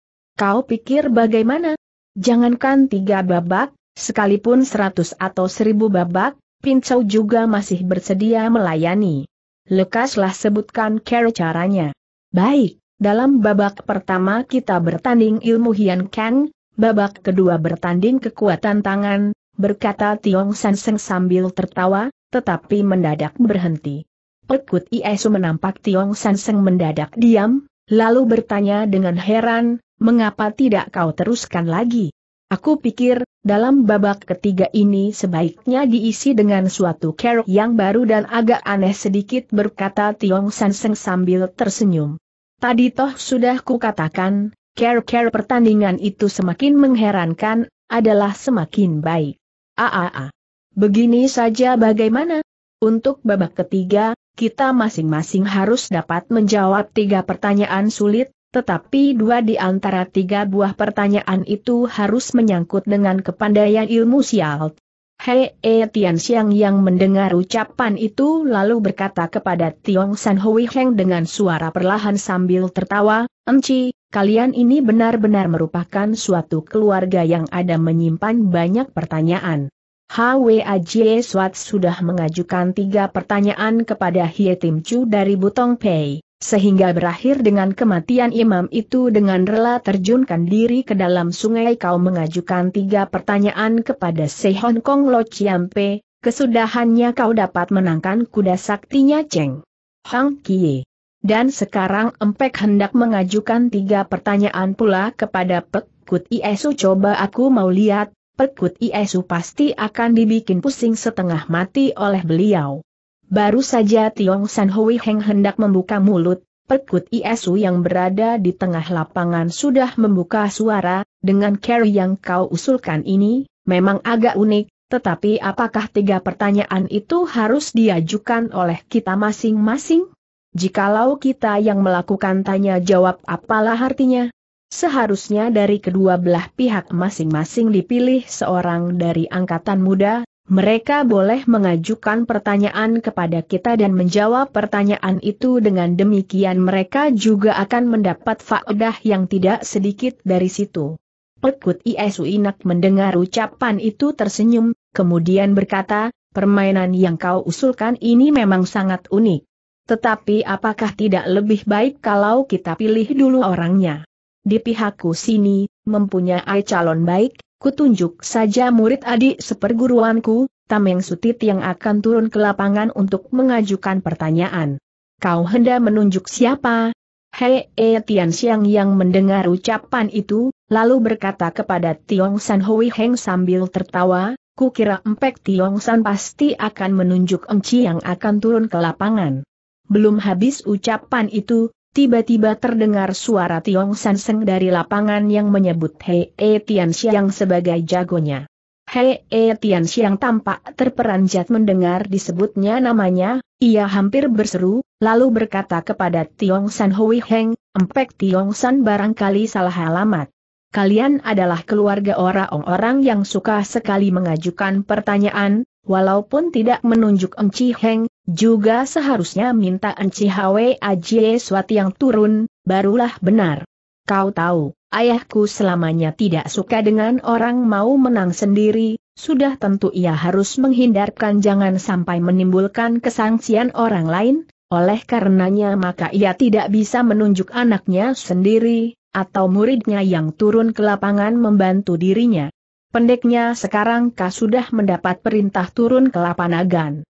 Speaker 1: Kau pikir bagaimana? Jangankan tiga babak, sekalipun seratus atau seribu babak, Pincau juga masih bersedia melayani. Lekaslah sebutkan care caranya. Baik. Dalam babak pertama kita bertanding ilmu Hian Kang, babak kedua bertanding kekuatan tangan, berkata Tiong San Seng sambil tertawa, tetapi mendadak berhenti. Pekut Iesu menampak Tiong San Seng mendadak diam, lalu bertanya dengan heran, mengapa tidak kau teruskan lagi? Aku pikir, dalam babak ketiga ini sebaiknya diisi dengan suatu kerok yang baru dan agak aneh sedikit berkata Tiong San Seng sambil tersenyum. Tadi toh sudah kukatakan, care-care pertandingan itu semakin mengherankan, adalah semakin baik. Aa, begini saja bagaimana? Untuk babak ketiga, kita masing-masing harus dapat menjawab tiga pertanyaan sulit, tetapi dua di antara tiga buah pertanyaan itu harus menyangkut dengan kepandaian ilmu sialt. Hei E Tian Xiang yang mendengar ucapan itu lalu berkata kepada Tiong San Hui Heng dengan suara perlahan sambil tertawa, Enci, kalian ini benar-benar merupakan suatu keluarga yang ada menyimpan banyak pertanyaan. Jie Swat sudah mengajukan tiga pertanyaan kepada Hie Tim Chu dari Butong Pei sehingga berakhir dengan kematian imam itu dengan rela terjunkan diri ke dalam sungai kau mengajukan tiga pertanyaan kepada Se Hong Kong Lo Chiampe, kesudahannya kau dapat menangkan kuda saktinya Cheng Hang Kie. Dan sekarang Empek hendak mengajukan tiga pertanyaan pula kepada Pek Kut Iesu coba aku mau lihat, Pek Kut Iesu pasti akan dibikin pusing setengah mati oleh beliau. Baru saja Tiong San Hui Heng hendak membuka mulut, Perkut iSu yang berada di tengah lapangan sudah membuka suara, dengan carry yang kau usulkan ini, memang agak unik, tetapi apakah tiga pertanyaan itu harus diajukan oleh kita masing-masing? Jikalau kita yang melakukan tanya-jawab apalah artinya? Seharusnya dari kedua belah pihak masing-masing dipilih seorang dari angkatan muda, mereka boleh mengajukan pertanyaan kepada kita dan menjawab pertanyaan itu dengan demikian mereka juga akan mendapat faedah yang tidak sedikit dari situ. Pekut Iesu Inak mendengar ucapan itu tersenyum, kemudian berkata, permainan yang kau usulkan ini memang sangat unik. Tetapi apakah tidak lebih baik kalau kita pilih dulu orangnya? Di pihakku sini, mempunyai calon baik, Kutunjuk saja murid adik seperguruanku, Tameng Sutit yang akan turun ke lapangan untuk mengajukan pertanyaan. Kau hendak menunjuk siapa? Hei e Tian Xiang yang mendengar ucapan itu, lalu berkata kepada Tiong San Hui Heng sambil tertawa, kukira empek Tiong San pasti akan menunjuk Enci yang akan turun ke lapangan. Belum habis ucapan itu, tiba-tiba terdengar suara Tiong Seng dari lapangan yang menyebut Hei E Tian Xiang sebagai jagonya. Hei E Tian Xiang tampak terperanjat mendengar disebutnya namanya, ia hampir berseru, lalu berkata kepada Tiong San Hui Heng, Empek Tiong San barangkali salah alamat. Kalian adalah keluarga orang-orang yang suka sekali mengajukan pertanyaan, walaupun tidak menunjuk Eng Chi Heng, juga seharusnya minta Enci Hwe Ajie Swati yang turun, barulah benar. Kau tahu, ayahku selamanya tidak suka dengan orang mau menang sendiri, sudah tentu ia harus menghindarkan jangan sampai menimbulkan kesangsian orang lain, oleh karenanya maka ia tidak bisa menunjuk anaknya sendiri, atau muridnya yang turun ke lapangan membantu dirinya. Pendeknya sekarang kau sudah mendapat perintah turun ke lapanagan.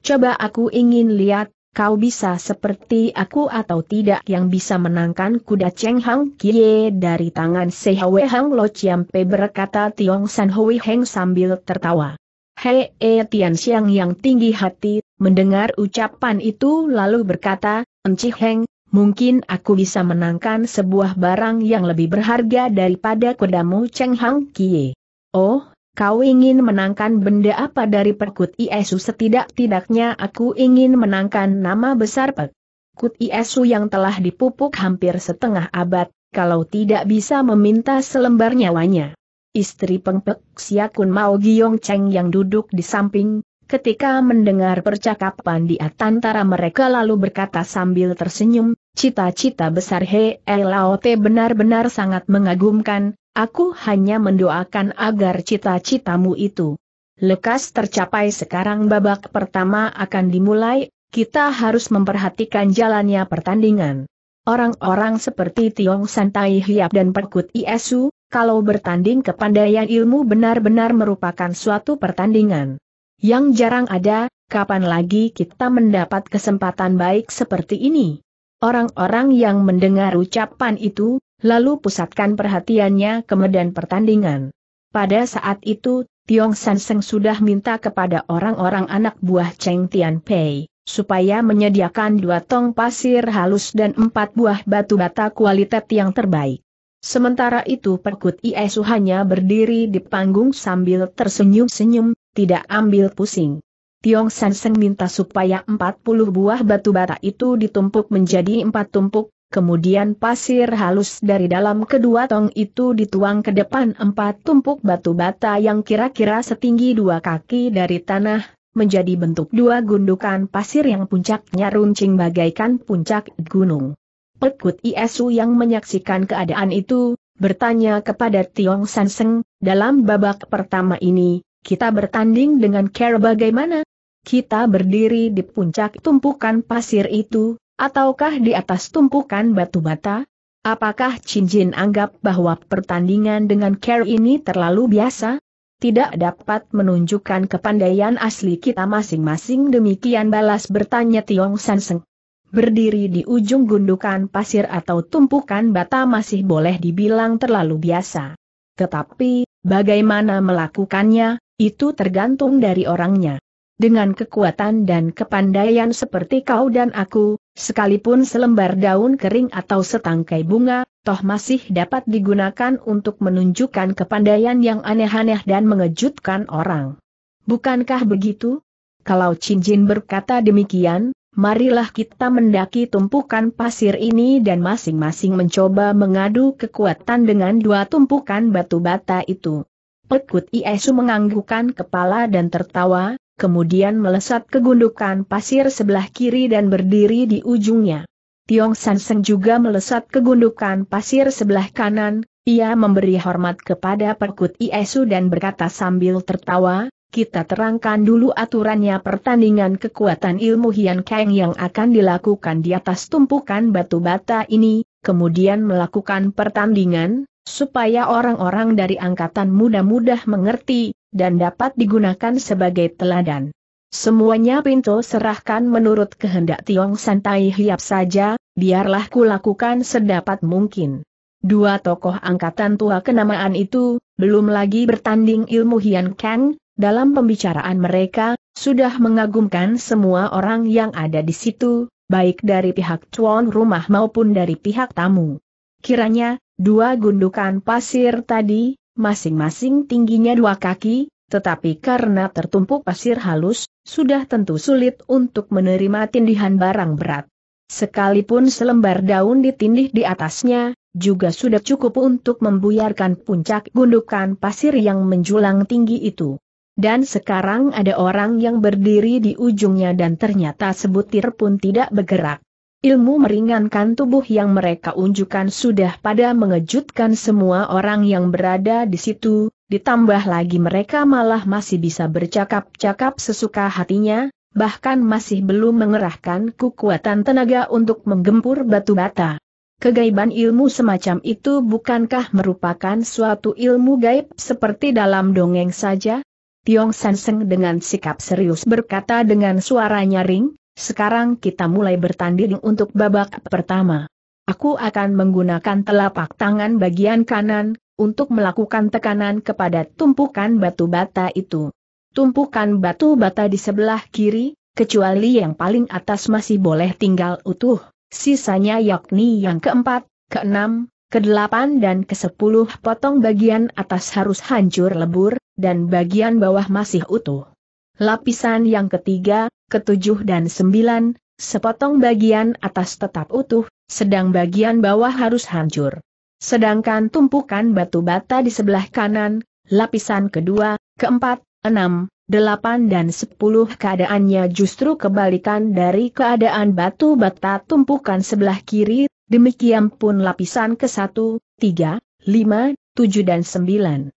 Speaker 1: Coba aku ingin lihat, kau bisa seperti aku atau tidak yang bisa menangkan kuda Cheng Hang Kie dari tangan Sehawe Hang Lo Pe berkata Tiong San Hui Heng sambil tertawa. Hei e Tian Xiang yang tinggi hati, mendengar ucapan itu lalu berkata, Enci Heng, mungkin aku bisa menangkan sebuah barang yang lebih berharga daripada kudamu Cheng Hang Kie. Oh, Kau ingin menangkan benda apa dari perkut Iesu setidak-tidaknya aku ingin menangkan nama besar perkut Iesu yang telah dipupuk hampir setengah abad, kalau tidak bisa meminta selembar nyawanya. Istri pengpek Siakun Mao Giong Cheng yang duduk di samping, ketika mendengar percakapan di antara mereka lalu berkata sambil tersenyum, cita-cita besar He Lao Te benar-benar sangat mengagumkan, Aku hanya mendoakan agar cita-citamu itu lekas tercapai sekarang babak pertama akan dimulai, kita harus memperhatikan jalannya pertandingan. Orang-orang seperti Tiong Santai Hiap dan Perkut Iesu, kalau bertanding kepandaian ilmu benar-benar merupakan suatu pertandingan yang jarang ada, kapan lagi kita mendapat kesempatan baik seperti ini? Orang-orang yang mendengar ucapan itu, lalu pusatkan perhatiannya ke medan pertandingan. Pada saat itu, Tiong San Seng sudah minta kepada orang-orang anak buah Cheng Tian Pei, supaya menyediakan dua tong pasir halus dan empat buah batu bata kualitas yang terbaik. Sementara itu Perkut Iesu hanya berdiri di panggung sambil tersenyum-senyum, tidak ambil pusing. Tiong San Seng minta supaya 40 buah batu bata itu ditumpuk menjadi empat tumpuk, kemudian pasir halus dari dalam kedua tong itu dituang ke depan empat tumpuk batu bata yang kira-kira setinggi dua kaki dari tanah, menjadi bentuk dua gundukan pasir yang puncaknya runcing bagaikan puncak gunung. Pekut Iesu yang menyaksikan keadaan itu, bertanya kepada Tiong San Seng, dalam babak pertama ini, kita bertanding dengan care bagaimana? kita berdiri di puncak tumpukan pasir itu, ataukah di atas tumpukan batu bata? Apakah Jin anggap bahwa pertandingan dengan Care ini terlalu biasa? Tidak dapat menunjukkan kepandaian asli kita masing-masing demikian balas bertanya Tiong Sanseng. Berdiri di ujung gundukan pasir atau tumpukan bata masih boleh dibilang terlalu biasa. Tetapi, bagaimana melakukannya, itu tergantung dari orangnya dengan kekuatan dan kepandaian seperti kau dan aku, sekalipun selembar daun kering atau setangkai bunga, toh masih dapat digunakan untuk menunjukkan kepandaian yang aneh-aneh dan mengejutkan orang. Bukankah begitu? Kalau cincin berkata demikian, marilah kita mendaki tumpukan pasir ini dan masing-masing mencoba mengadu kekuatan dengan dua tumpukan batu bata itu. Pekut Iesu menganggukkan kepala dan tertawa, kemudian melesat ke gundukan pasir sebelah kiri dan berdiri di ujungnya. Tiong San Seng juga melesat ke gundukan pasir sebelah kanan, ia memberi hormat kepada Perkut Iesu dan berkata sambil tertawa, kita terangkan dulu aturannya pertandingan kekuatan ilmu Hian Kang yang akan dilakukan di atas tumpukan batu bata ini, kemudian melakukan pertandingan, supaya orang-orang dari angkatan muda-mudah mengerti, dan dapat digunakan sebagai teladan. Semuanya pintu serahkan menurut kehendak Tiong Santai Hiap saja, biarlah kulakukan sedapat mungkin. Dua tokoh angkatan tua kenamaan itu, belum lagi bertanding ilmu Hian Kang, dalam pembicaraan mereka, sudah mengagumkan semua orang yang ada di situ, baik dari pihak tuan rumah maupun dari pihak tamu. Kiranya, dua gundukan pasir tadi, masing-masing tingginya dua kaki, tetapi karena tertumpuk pasir halus, sudah tentu sulit untuk menerima tindihan barang berat. Sekalipun selembar daun ditindih di atasnya, juga sudah cukup untuk membuyarkan puncak gundukan pasir yang menjulang tinggi itu. Dan sekarang ada orang yang berdiri di ujungnya dan ternyata sebutir pun tidak bergerak. Ilmu meringankan tubuh yang mereka unjukkan sudah pada mengejutkan semua orang yang berada di situ, ditambah lagi mereka malah masih bisa bercakap-cakap sesuka hatinya, bahkan masih belum mengerahkan kekuatan tenaga untuk menggempur batu bata. Kegaiban ilmu semacam itu bukankah merupakan suatu ilmu gaib seperti dalam dongeng saja? Tiong Sanseng dengan sikap serius berkata dengan suara nyaring, sekarang kita mulai bertanding untuk babak pertama. Aku akan menggunakan telapak tangan bagian kanan, untuk melakukan tekanan kepada tumpukan batu bata itu. Tumpukan batu bata di sebelah kiri, kecuali yang paling atas masih boleh tinggal utuh, sisanya yakni yang keempat, keenam, kedelapan dan kesepuluh potong bagian atas harus hancur lebur, dan bagian bawah masih utuh. Lapisan yang ketiga, ketujuh dan sembilan, sepotong bagian atas tetap utuh, sedang bagian bawah harus hancur. Sedangkan tumpukan batu bata di sebelah kanan, lapisan kedua, keempat, enam, delapan dan sepuluh keadaannya justru kebalikan dari keadaan batu bata tumpukan sebelah kiri, demikian pun lapisan ke satu, tiga, lima, tujuh dan sembilan.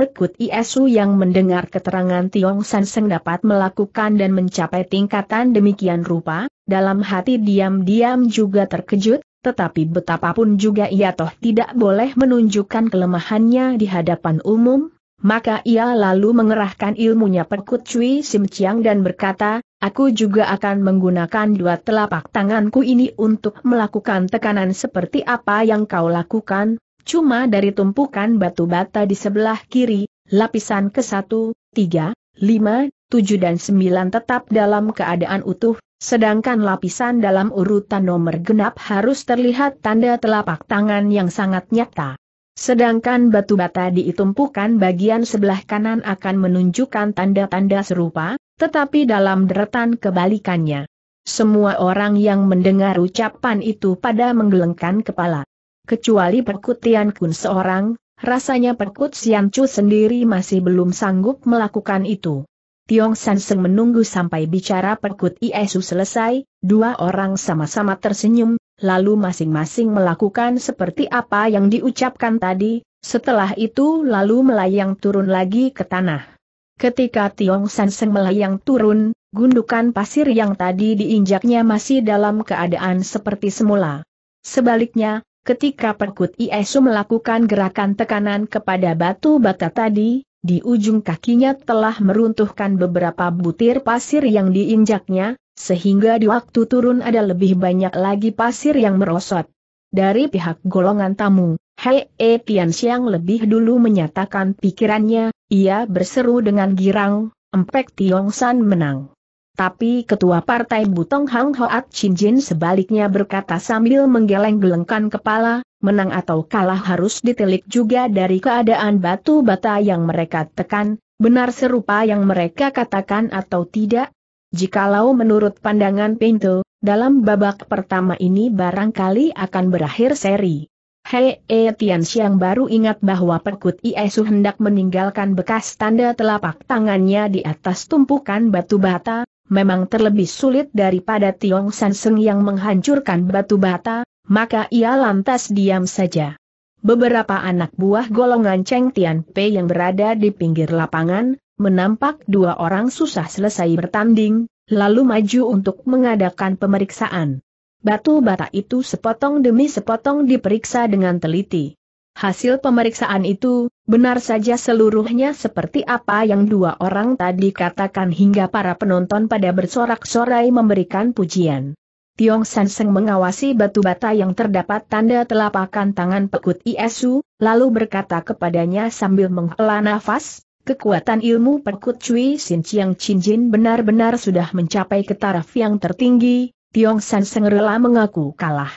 Speaker 1: Perkut Isu yang mendengar keterangan Tiong San Seng dapat melakukan dan mencapai tingkatan demikian rupa, dalam hati diam-diam juga terkejut, tetapi betapapun juga ia toh tidak boleh menunjukkan kelemahannya di hadapan umum, maka ia lalu mengerahkan ilmunya Perkut Cui Sim Chiang dan berkata, aku juga akan menggunakan dua telapak tanganku ini untuk melakukan tekanan seperti apa yang kau lakukan, Cuma dari tumpukan batu bata di sebelah kiri, lapisan ke-1, 3, 5, 7 dan 9 tetap dalam keadaan utuh, sedangkan lapisan dalam urutan nomor genap harus terlihat tanda telapak tangan yang sangat nyata. Sedangkan batu bata tumpukan bagian sebelah kanan akan menunjukkan tanda-tanda serupa, tetapi dalam deretan kebalikannya. Semua orang yang mendengar ucapan itu pada menggelengkan kepala kecuali Perkut Kun seorang, rasanya Perkut Sian Chu sendiri masih belum sanggup melakukan itu. Tiong San Seng menunggu sampai bicara Perkut Iesu selesai, dua orang sama-sama tersenyum, lalu masing-masing melakukan seperti apa yang diucapkan tadi, setelah itu lalu melayang turun lagi ke tanah. Ketika Tiong San Seng melayang turun, gundukan pasir yang tadi diinjaknya masih dalam keadaan seperti semula. Sebaliknya, Ketika perkut Iesu melakukan gerakan tekanan kepada batu bata tadi, di ujung kakinya telah meruntuhkan beberapa butir pasir yang diinjaknya, sehingga di waktu turun ada lebih banyak lagi pasir yang merosot. Dari pihak golongan tamu, Hei E Tian lebih dulu menyatakan pikirannya, ia berseru dengan girang, Empek Tiong San menang. Tapi Ketua Partai Butong Hang Hoat Chin Jin sebaliknya berkata sambil menggeleng-gelengkan kepala, menang atau kalah harus ditilik juga dari keadaan batu bata yang mereka tekan, benar serupa yang mereka katakan atau tidak? Jikalau menurut pandangan Pinto, dalam babak pertama ini barangkali akan berakhir seri. Hei E Tian Xiang baru ingat bahwa Perkut Iesu hendak meninggalkan bekas tanda telapak tangannya di atas tumpukan batu bata, memang terlebih sulit daripada Tiong Seng yang menghancurkan batu bata, maka ia lantas diam saja. Beberapa anak buah golongan Cheng Tian Pei yang berada di pinggir lapangan, menampak dua orang susah selesai bertanding, lalu maju untuk mengadakan pemeriksaan. Batu bata itu sepotong demi sepotong diperiksa dengan teliti. Hasil pemeriksaan itu, Benar saja seluruhnya seperti apa yang dua orang tadi katakan hingga para penonton pada bersorak-sorai memberikan pujian. Tiong San Seng mengawasi batu bata yang terdapat tanda telapakan tangan pekut Iesu, lalu berkata kepadanya sambil menghela nafas, kekuatan ilmu pekut Cui Sin Chiang Chin Jin benar-benar sudah mencapai ke taraf yang tertinggi, Tiong San Seng rela mengaku kalah.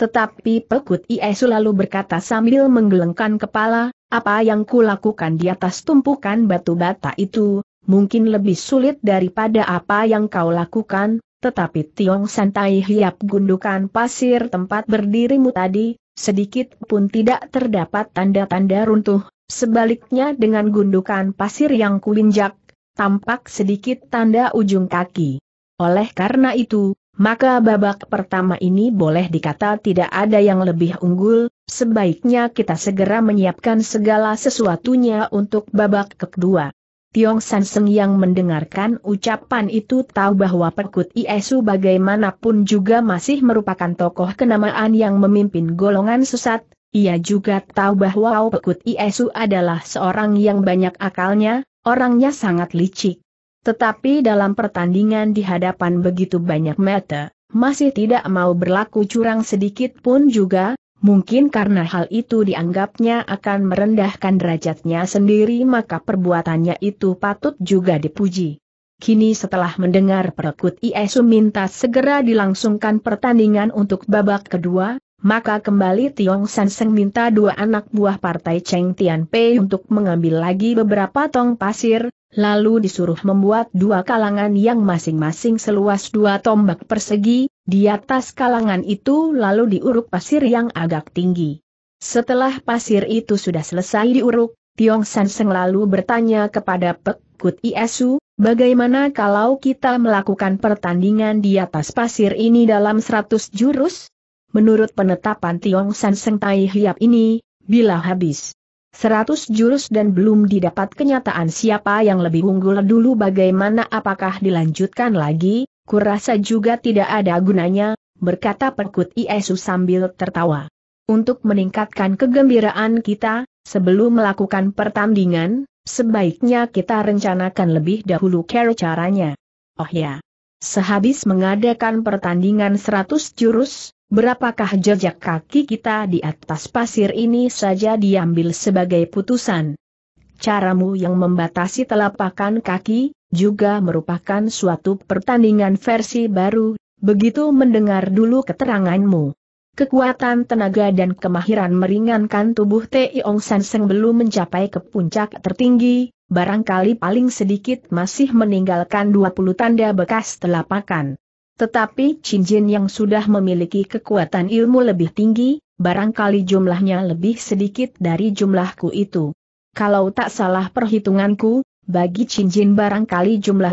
Speaker 1: Tetapi pekut Iesu lalu berkata sambil menggelengkan kepala, apa yang kulakukan di atas tumpukan batu bata itu, mungkin lebih sulit daripada apa yang kau lakukan, tetapi Tiong Santai hiap gundukan pasir tempat berdirimu tadi, sedikit pun tidak terdapat tanda-tanda runtuh, sebaliknya dengan gundukan pasir yang kuinjak, tampak sedikit tanda ujung kaki. Oleh karena itu, maka babak pertama ini boleh dikata tidak ada yang lebih unggul, Sebaiknya kita segera menyiapkan segala sesuatunya untuk babak kedua. Tiong San Seng yang mendengarkan ucapan itu tahu bahwa Perkut Iesu bagaimanapun juga masih merupakan tokoh kenamaan yang memimpin golongan sesat, ia juga tahu bahwa Pekut Iesu adalah seorang yang banyak akalnya, orangnya sangat licik. Tetapi dalam pertandingan di hadapan begitu banyak mata, masih tidak mau berlaku curang sedikit pun juga, Mungkin karena hal itu dianggapnya akan merendahkan derajatnya sendiri maka perbuatannya itu patut juga dipuji. Kini setelah mendengar perekut Iesu minta segera dilangsungkan pertandingan untuk babak kedua, maka kembali Tiong San Seng minta dua anak buah partai Cheng Tian Pei untuk mengambil lagi beberapa tong pasir, lalu disuruh membuat dua kalangan yang masing-masing seluas dua tombak persegi, di atas kalangan itu lalu diuruk pasir yang agak tinggi. Setelah pasir itu sudah selesai diuruk, Tiong San Seng lalu bertanya kepada Pek Kut Iesu, bagaimana kalau kita melakukan pertandingan di atas pasir ini dalam seratus jurus? Menurut penetapan Tiong San Seng Tai Hiap ini, bila habis Seratus jurus dan belum didapat kenyataan siapa yang lebih unggul dulu bagaimana apakah dilanjutkan lagi, kurasa juga tidak ada gunanya, berkata Perkut Iesu sambil tertawa. Untuk meningkatkan kegembiraan kita, sebelum melakukan pertandingan, sebaiknya kita rencanakan lebih dahulu care caranya. Oh ya. Sehabis mengadakan pertandingan seratus jurus, Berapakah jejak kaki kita di atas pasir ini saja diambil sebagai putusan. Caramu yang membatasi telapakan kaki, juga merupakan suatu pertandingan versi baru, begitu mendengar dulu keteranganmu. Kekuatan tenaga dan kemahiran meringankan tubuh San Seng belum mencapai ke puncak tertinggi, barangkali paling sedikit masih meninggalkan 20 tanda bekas telapakan. Tetapi cincin yang sudah memiliki kekuatan ilmu lebih tinggi, barangkali jumlahnya lebih sedikit dari jumlahku itu. Kalau tak salah perhitunganku, bagi cincin barangkali jumlah 16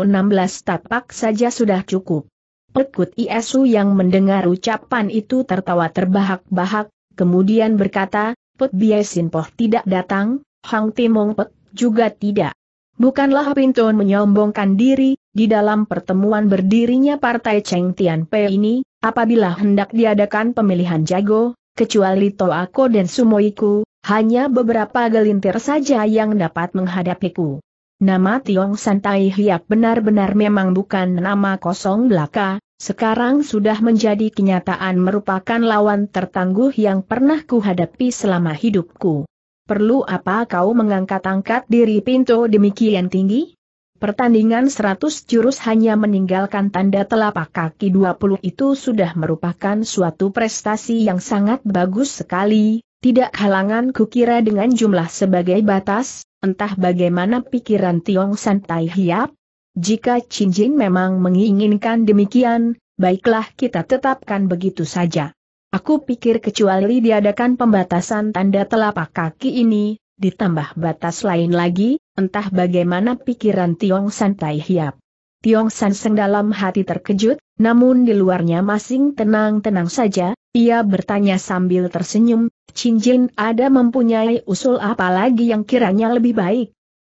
Speaker 1: tapak saja sudah cukup. Pekut Iesu yang mendengar ucapan itu tertawa terbahak-bahak, kemudian berkata, Pek Biesinpoh tidak datang, Hang Timong Pek juga tidak. Bukanlah Pinton menyombongkan diri, di dalam pertemuan berdirinya Partai Cheng Tian Pei ini, apabila hendak diadakan pemilihan jago, kecuali Toako dan Sumoiku, hanya beberapa gelintir saja yang dapat menghadapiku. Nama Tiong Santai Hiap benar-benar memang bukan nama kosong belaka, sekarang sudah menjadi kenyataan merupakan lawan tertangguh yang pernah kuhadapi selama hidupku. Perlu apa kau mengangkat-angkat diri pintu demikian tinggi? Pertandingan 100 jurus hanya meninggalkan tanda telapak kaki 20 itu sudah merupakan suatu prestasi yang sangat bagus sekali, tidak halangan kukira dengan jumlah sebagai batas, entah bagaimana pikiran Tiong Tai Hiap. Jika Cincin memang menginginkan demikian, baiklah kita tetapkan begitu saja. Aku pikir kecuali diadakan pembatasan tanda telapak kaki ini, ditambah batas lain lagi, Entah bagaimana pikiran Tiong San Tai Hiap. Tiong San Seng dalam hati terkejut, namun di luarnya masing tenang-tenang saja, ia bertanya sambil tersenyum, Cincin ada mempunyai usul apa lagi yang kiranya lebih baik?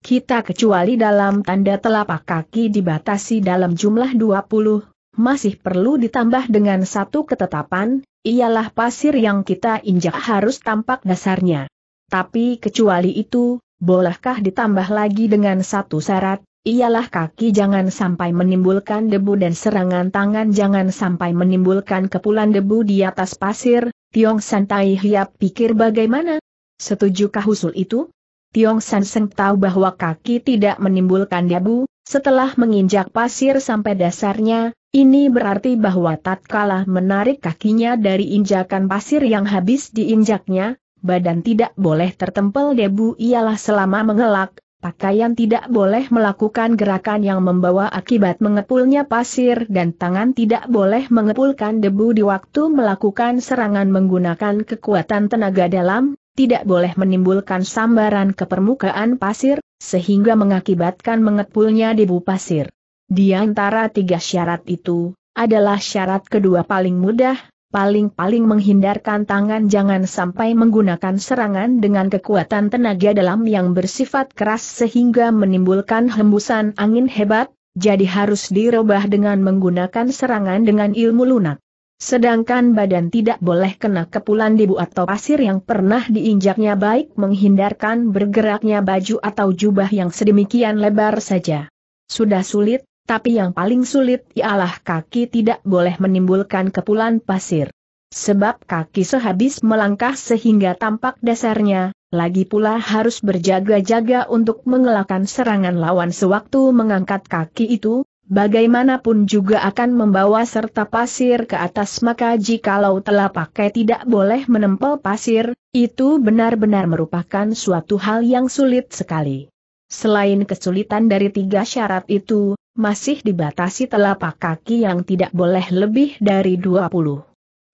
Speaker 1: Kita kecuali dalam tanda telapak kaki dibatasi dalam jumlah 20, masih perlu ditambah dengan satu ketetapan, ialah pasir yang kita injak harus tampak dasarnya. Tapi kecuali itu, bolehkah ditambah lagi dengan satu syarat, ialah kaki jangan sampai menimbulkan debu dan serangan tangan jangan sampai menimbulkan kepulan debu di atas pasir, Tiong San Tai Hiap pikir bagaimana? Setujukah usul itu? Tiong San Seng tahu bahwa kaki tidak menimbulkan debu, setelah menginjak pasir sampai dasarnya, ini berarti bahwa tatkala menarik kakinya dari injakan pasir yang habis diinjaknya, badan tidak boleh tertempel debu ialah selama mengelak, pakaian tidak boleh melakukan gerakan yang membawa akibat mengepulnya pasir dan tangan tidak boleh mengepulkan debu di waktu melakukan serangan menggunakan kekuatan tenaga dalam, tidak boleh menimbulkan sambaran ke permukaan pasir, sehingga mengakibatkan mengepulnya debu pasir. Di antara tiga syarat itu, adalah syarat kedua paling mudah, paling-paling menghindarkan tangan jangan sampai menggunakan serangan dengan kekuatan tenaga dalam yang bersifat keras sehingga menimbulkan hembusan angin hebat, jadi harus dirubah dengan menggunakan serangan dengan ilmu lunak. Sedangkan badan tidak boleh kena kepulan debu atau pasir yang pernah diinjaknya baik menghindarkan bergeraknya baju atau jubah yang sedemikian lebar saja. Sudah sulit, tapi yang paling sulit ialah kaki tidak boleh menimbulkan kepulan pasir. Sebab kaki sehabis melangkah sehingga tampak dasarnya, lagi pula harus berjaga-jaga untuk mengelakkan serangan lawan sewaktu mengangkat kaki itu, bagaimanapun juga akan membawa serta pasir ke atas maka jikalau telah pakai tidak boleh menempel pasir, itu benar-benar merupakan suatu hal yang sulit sekali. Selain kesulitan dari tiga syarat itu, masih dibatasi telapak kaki yang tidak boleh lebih dari 20.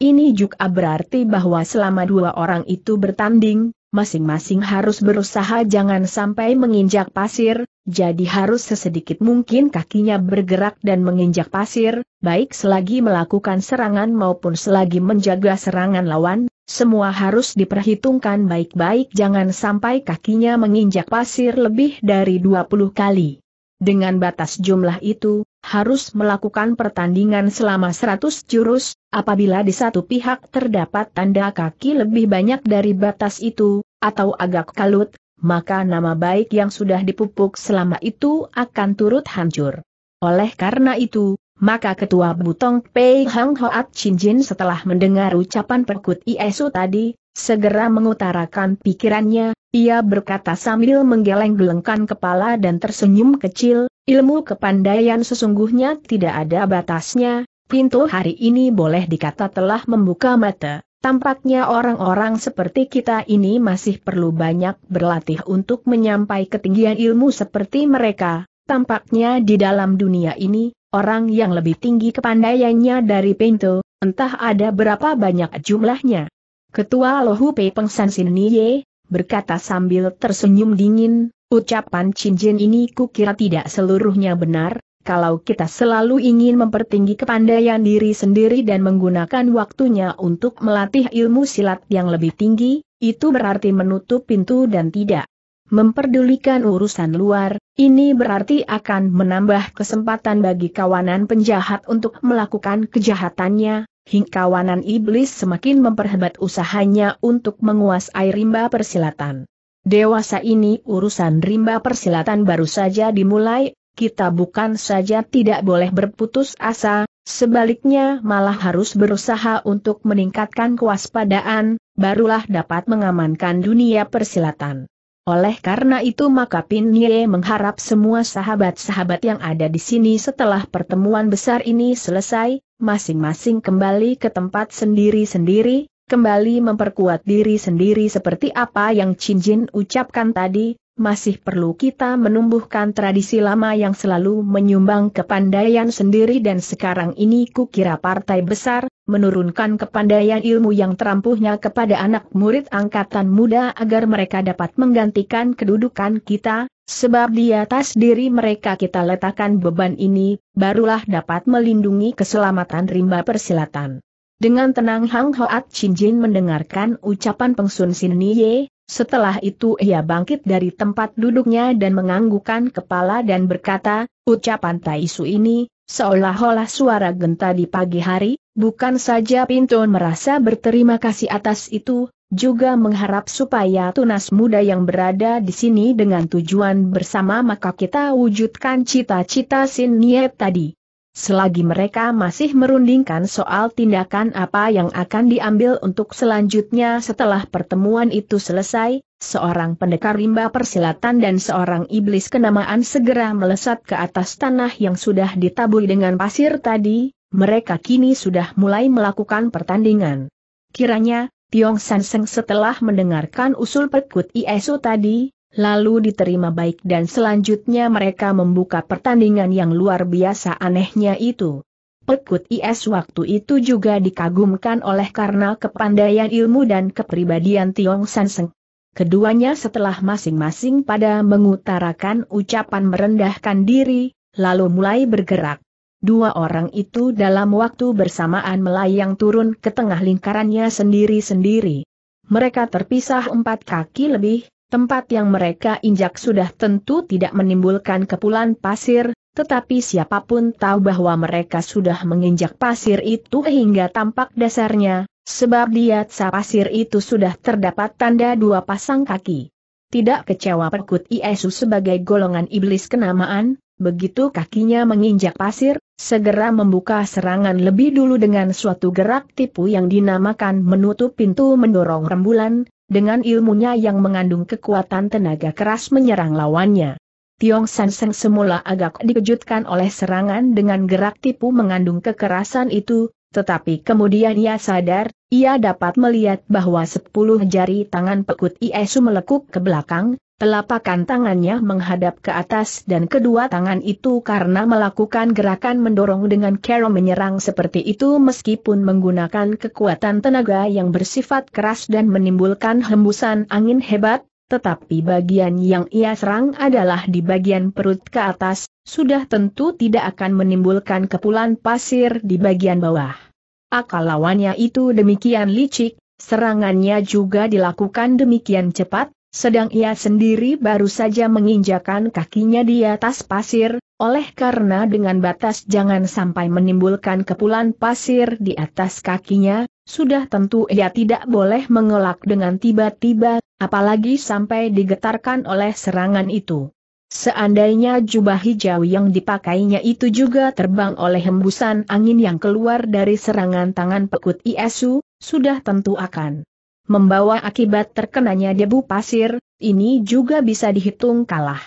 Speaker 1: Ini juga berarti bahwa selama dua orang itu bertanding, masing-masing harus berusaha jangan sampai menginjak pasir, jadi harus sesedikit mungkin kakinya bergerak dan menginjak pasir, baik selagi melakukan serangan maupun selagi menjaga serangan lawan, semua harus diperhitungkan baik-baik jangan sampai kakinya menginjak pasir lebih dari 20 kali. Dengan batas jumlah itu, harus melakukan pertandingan selama 100 jurus, apabila di satu pihak terdapat tanda kaki lebih banyak dari batas itu, atau agak kalut, maka nama baik yang sudah dipupuk selama itu akan turut hancur. Oleh karena itu, maka Ketua Butong Pei Hang Hoat Chin Jin setelah mendengar ucapan perkut ISU tadi, segera mengutarakan pikirannya, ia berkata sambil menggeleng-gelengkan kepala dan tersenyum kecil, ilmu kepandaian sesungguhnya tidak ada batasnya, Pintu hari ini boleh dikata telah membuka mata, tampaknya orang-orang seperti kita ini masih perlu banyak berlatih untuk menyampai ketinggian ilmu seperti mereka, tampaknya di dalam dunia ini, orang yang lebih tinggi kepandaiannya dari Pintu, entah ada berapa banyak jumlahnya. Ketua Lohu Pei San Sin Ye berkata sambil tersenyum dingin, ucapan cincin ini kukira tidak seluruhnya benar, kalau kita selalu ingin mempertinggi kepandaian diri sendiri dan menggunakan waktunya untuk melatih ilmu silat yang lebih tinggi, itu berarti menutup pintu dan tidak memperdulikan urusan luar, ini berarti akan menambah kesempatan bagi kawanan penjahat untuk melakukan kejahatannya, Hingga kawanan iblis semakin memperhebat usahanya untuk menguasai rimba persilatan. Dewasa ini urusan rimba persilatan baru saja dimulai, kita bukan saja tidak boleh berputus asa, sebaliknya malah harus berusaha untuk meningkatkan kewaspadaan, barulah dapat mengamankan dunia persilatan. Oleh karena itu maka Pin mengharap semua sahabat-sahabat yang ada di sini setelah pertemuan besar ini selesai, masing-masing kembali ke tempat sendiri-sendiri, kembali memperkuat diri sendiri seperti apa yang Chin Jin ucapkan tadi, masih perlu kita menumbuhkan tradisi lama yang selalu menyumbang kepandaian sendiri dan sekarang ini kukira partai besar, menurunkan kepandaian ilmu yang terampuhnya kepada anak murid angkatan muda agar mereka dapat menggantikan kedudukan kita, sebab di atas diri mereka kita letakkan beban ini, barulah dapat melindungi keselamatan rimba persilatan. Dengan tenang Hang Hoat Chin Jin mendengarkan ucapan Pengsun Sin Niye, setelah itu ia bangkit dari tempat duduknya dan menganggukkan kepala dan berkata, ucapan Taisu ini, seolah-olah suara genta di pagi hari, bukan saja Pinto merasa berterima kasih atas itu, juga mengharap supaya tunas muda yang berada di sini dengan tujuan bersama maka kita wujudkan cita-cita Sin Niet tadi. Selagi mereka masih merundingkan soal tindakan apa yang akan diambil untuk selanjutnya setelah pertemuan itu selesai, seorang pendekar rimba persilatan dan seorang iblis kenamaan segera melesat ke atas tanah yang sudah ditaburi dengan pasir tadi, mereka kini sudah mulai melakukan pertandingan. Kiranya, Tiong Sanseng setelah mendengarkan usul perkut Iesu tadi, lalu diterima baik dan selanjutnya mereka membuka pertandingan yang luar biasa anehnya itu. Pekut IS waktu itu juga dikagumkan oleh karena kepandaian ilmu dan kepribadian Tiong Sanseng. Keduanya setelah masing-masing pada mengutarakan ucapan merendahkan diri, lalu mulai bergerak. Dua orang itu dalam waktu bersamaan melayang turun ke tengah lingkarannya sendiri-sendiri. Mereka terpisah empat kaki lebih, Tempat yang mereka injak sudah tentu tidak menimbulkan kepulan pasir, tetapi siapapun tahu bahwa mereka sudah menginjak pasir itu hingga tampak dasarnya, sebab di atas pasir itu sudah terdapat tanda dua pasang kaki. Tidak kecewa perkut Yesus sebagai golongan iblis kenamaan, begitu kakinya menginjak pasir, segera membuka serangan lebih dulu dengan suatu gerak tipu yang dinamakan menutup pintu mendorong rembulan, dengan ilmunya yang mengandung kekuatan tenaga keras menyerang lawannya. Tiong San Seng semula agak dikejutkan oleh serangan dengan gerak tipu mengandung kekerasan itu, tetapi kemudian ia sadar, ia dapat melihat bahwa sepuluh jari tangan pekut Iesu melekuk ke belakang, telapakan tangannya menghadap ke atas dan kedua tangan itu karena melakukan gerakan mendorong dengan kero menyerang seperti itu meskipun menggunakan kekuatan tenaga yang bersifat keras dan menimbulkan hembusan angin hebat, tetapi bagian yang ia serang adalah di bagian perut ke atas, sudah tentu tidak akan menimbulkan kepulan pasir di bagian bawah. Akal lawannya itu demikian licik, serangannya juga dilakukan demikian cepat, sedang ia sendiri baru saja menginjakan kakinya di atas pasir, oleh karena dengan batas jangan sampai menimbulkan kepulan pasir di atas kakinya, sudah tentu ia tidak boleh mengelak dengan tiba-tiba, apalagi sampai digetarkan oleh serangan itu. Seandainya jubah hijau yang dipakainya itu juga terbang oleh hembusan angin yang keluar dari serangan tangan pekut Iesu, sudah tentu akan membawa akibat terkenanya debu pasir, ini juga bisa dihitung kalah.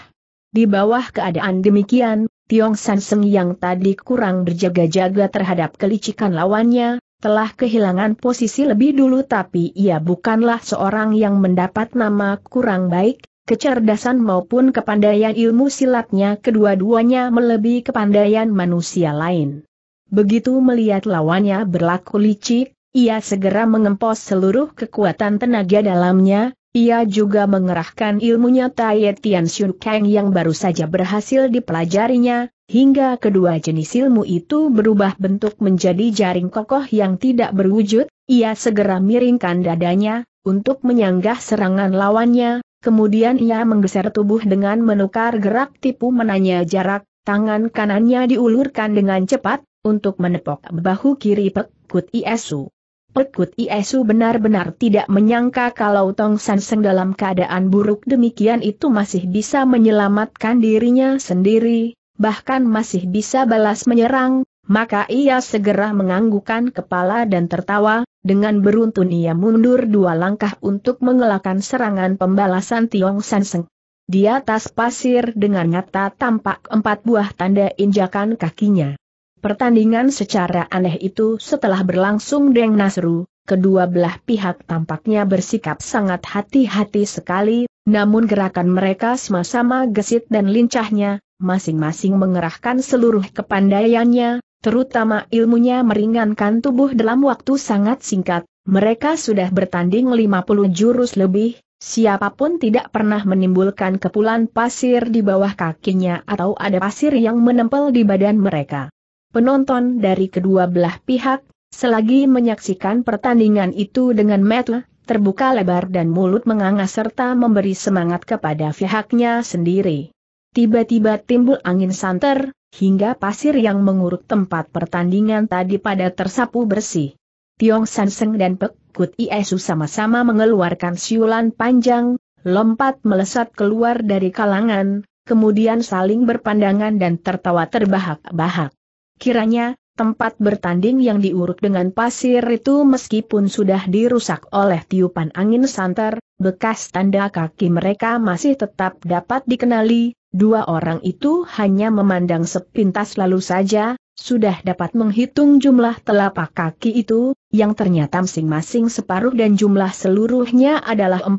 Speaker 1: Di bawah keadaan demikian, Tiong Seng yang tadi kurang berjaga-jaga terhadap kelicikan lawannya, telah kehilangan posisi lebih dulu tapi ia bukanlah seorang yang mendapat nama kurang baik, kecerdasan maupun kepandaian ilmu silatnya kedua-duanya melebihi kepandaian manusia lain. Begitu melihat lawannya berlaku licik, ia segera mengempos seluruh kekuatan tenaga dalamnya, ia juga mengerahkan ilmunya Tai Tian Shun Kang yang baru saja berhasil dipelajarinya, hingga kedua jenis ilmu itu berubah bentuk menjadi jaring kokoh yang tidak berwujud, ia segera miringkan dadanya, untuk menyanggah serangan lawannya, Kemudian ia menggeser tubuh dengan menukar gerak tipu menanya jarak, tangan kanannya diulurkan dengan cepat, untuk menepok bahu kiri Pekut Iesu. Pekut Iesu benar-benar tidak menyangka kalau Tong Sanseng dalam keadaan buruk demikian itu masih bisa menyelamatkan dirinya sendiri, bahkan masih bisa balas menyerang, maka ia segera menganggukkan kepala dan tertawa, dengan beruntun ia mundur dua langkah untuk mengelakkan serangan pembalasan Tiong Sanseng. Di atas pasir dengan nyata tampak empat buah tanda injakan kakinya. Pertandingan secara aneh itu setelah berlangsung Deng Nasru, kedua belah pihak tampaknya bersikap sangat hati-hati sekali, namun gerakan mereka sama-sama gesit dan lincahnya, masing-masing mengerahkan seluruh kepandaiannya, terutama ilmunya meringankan tubuh dalam waktu sangat singkat, mereka sudah bertanding 50 jurus lebih, siapapun tidak pernah menimbulkan kepulan pasir di bawah kakinya atau ada pasir yang menempel di badan mereka. Penonton dari kedua belah pihak, selagi menyaksikan pertandingan itu dengan metu, terbuka lebar dan mulut menganga serta memberi semangat kepada pihaknya sendiri. Tiba-tiba timbul angin santer, hingga pasir yang menguruk tempat pertandingan tadi pada tersapu bersih. Tiong Sanseng dan Pek Kut Iesu sama-sama mengeluarkan siulan panjang, lompat melesat keluar dari kalangan, kemudian saling berpandangan dan tertawa terbahak-bahak. Kiranya, Tempat bertanding yang diuruk dengan pasir itu meskipun sudah dirusak oleh tiupan angin santer, bekas tanda kaki mereka masih tetap dapat dikenali, dua orang itu hanya memandang sepintas lalu saja, sudah dapat menghitung jumlah telapak kaki itu, yang ternyata masing-masing separuh dan jumlah seluruhnya adalah 40.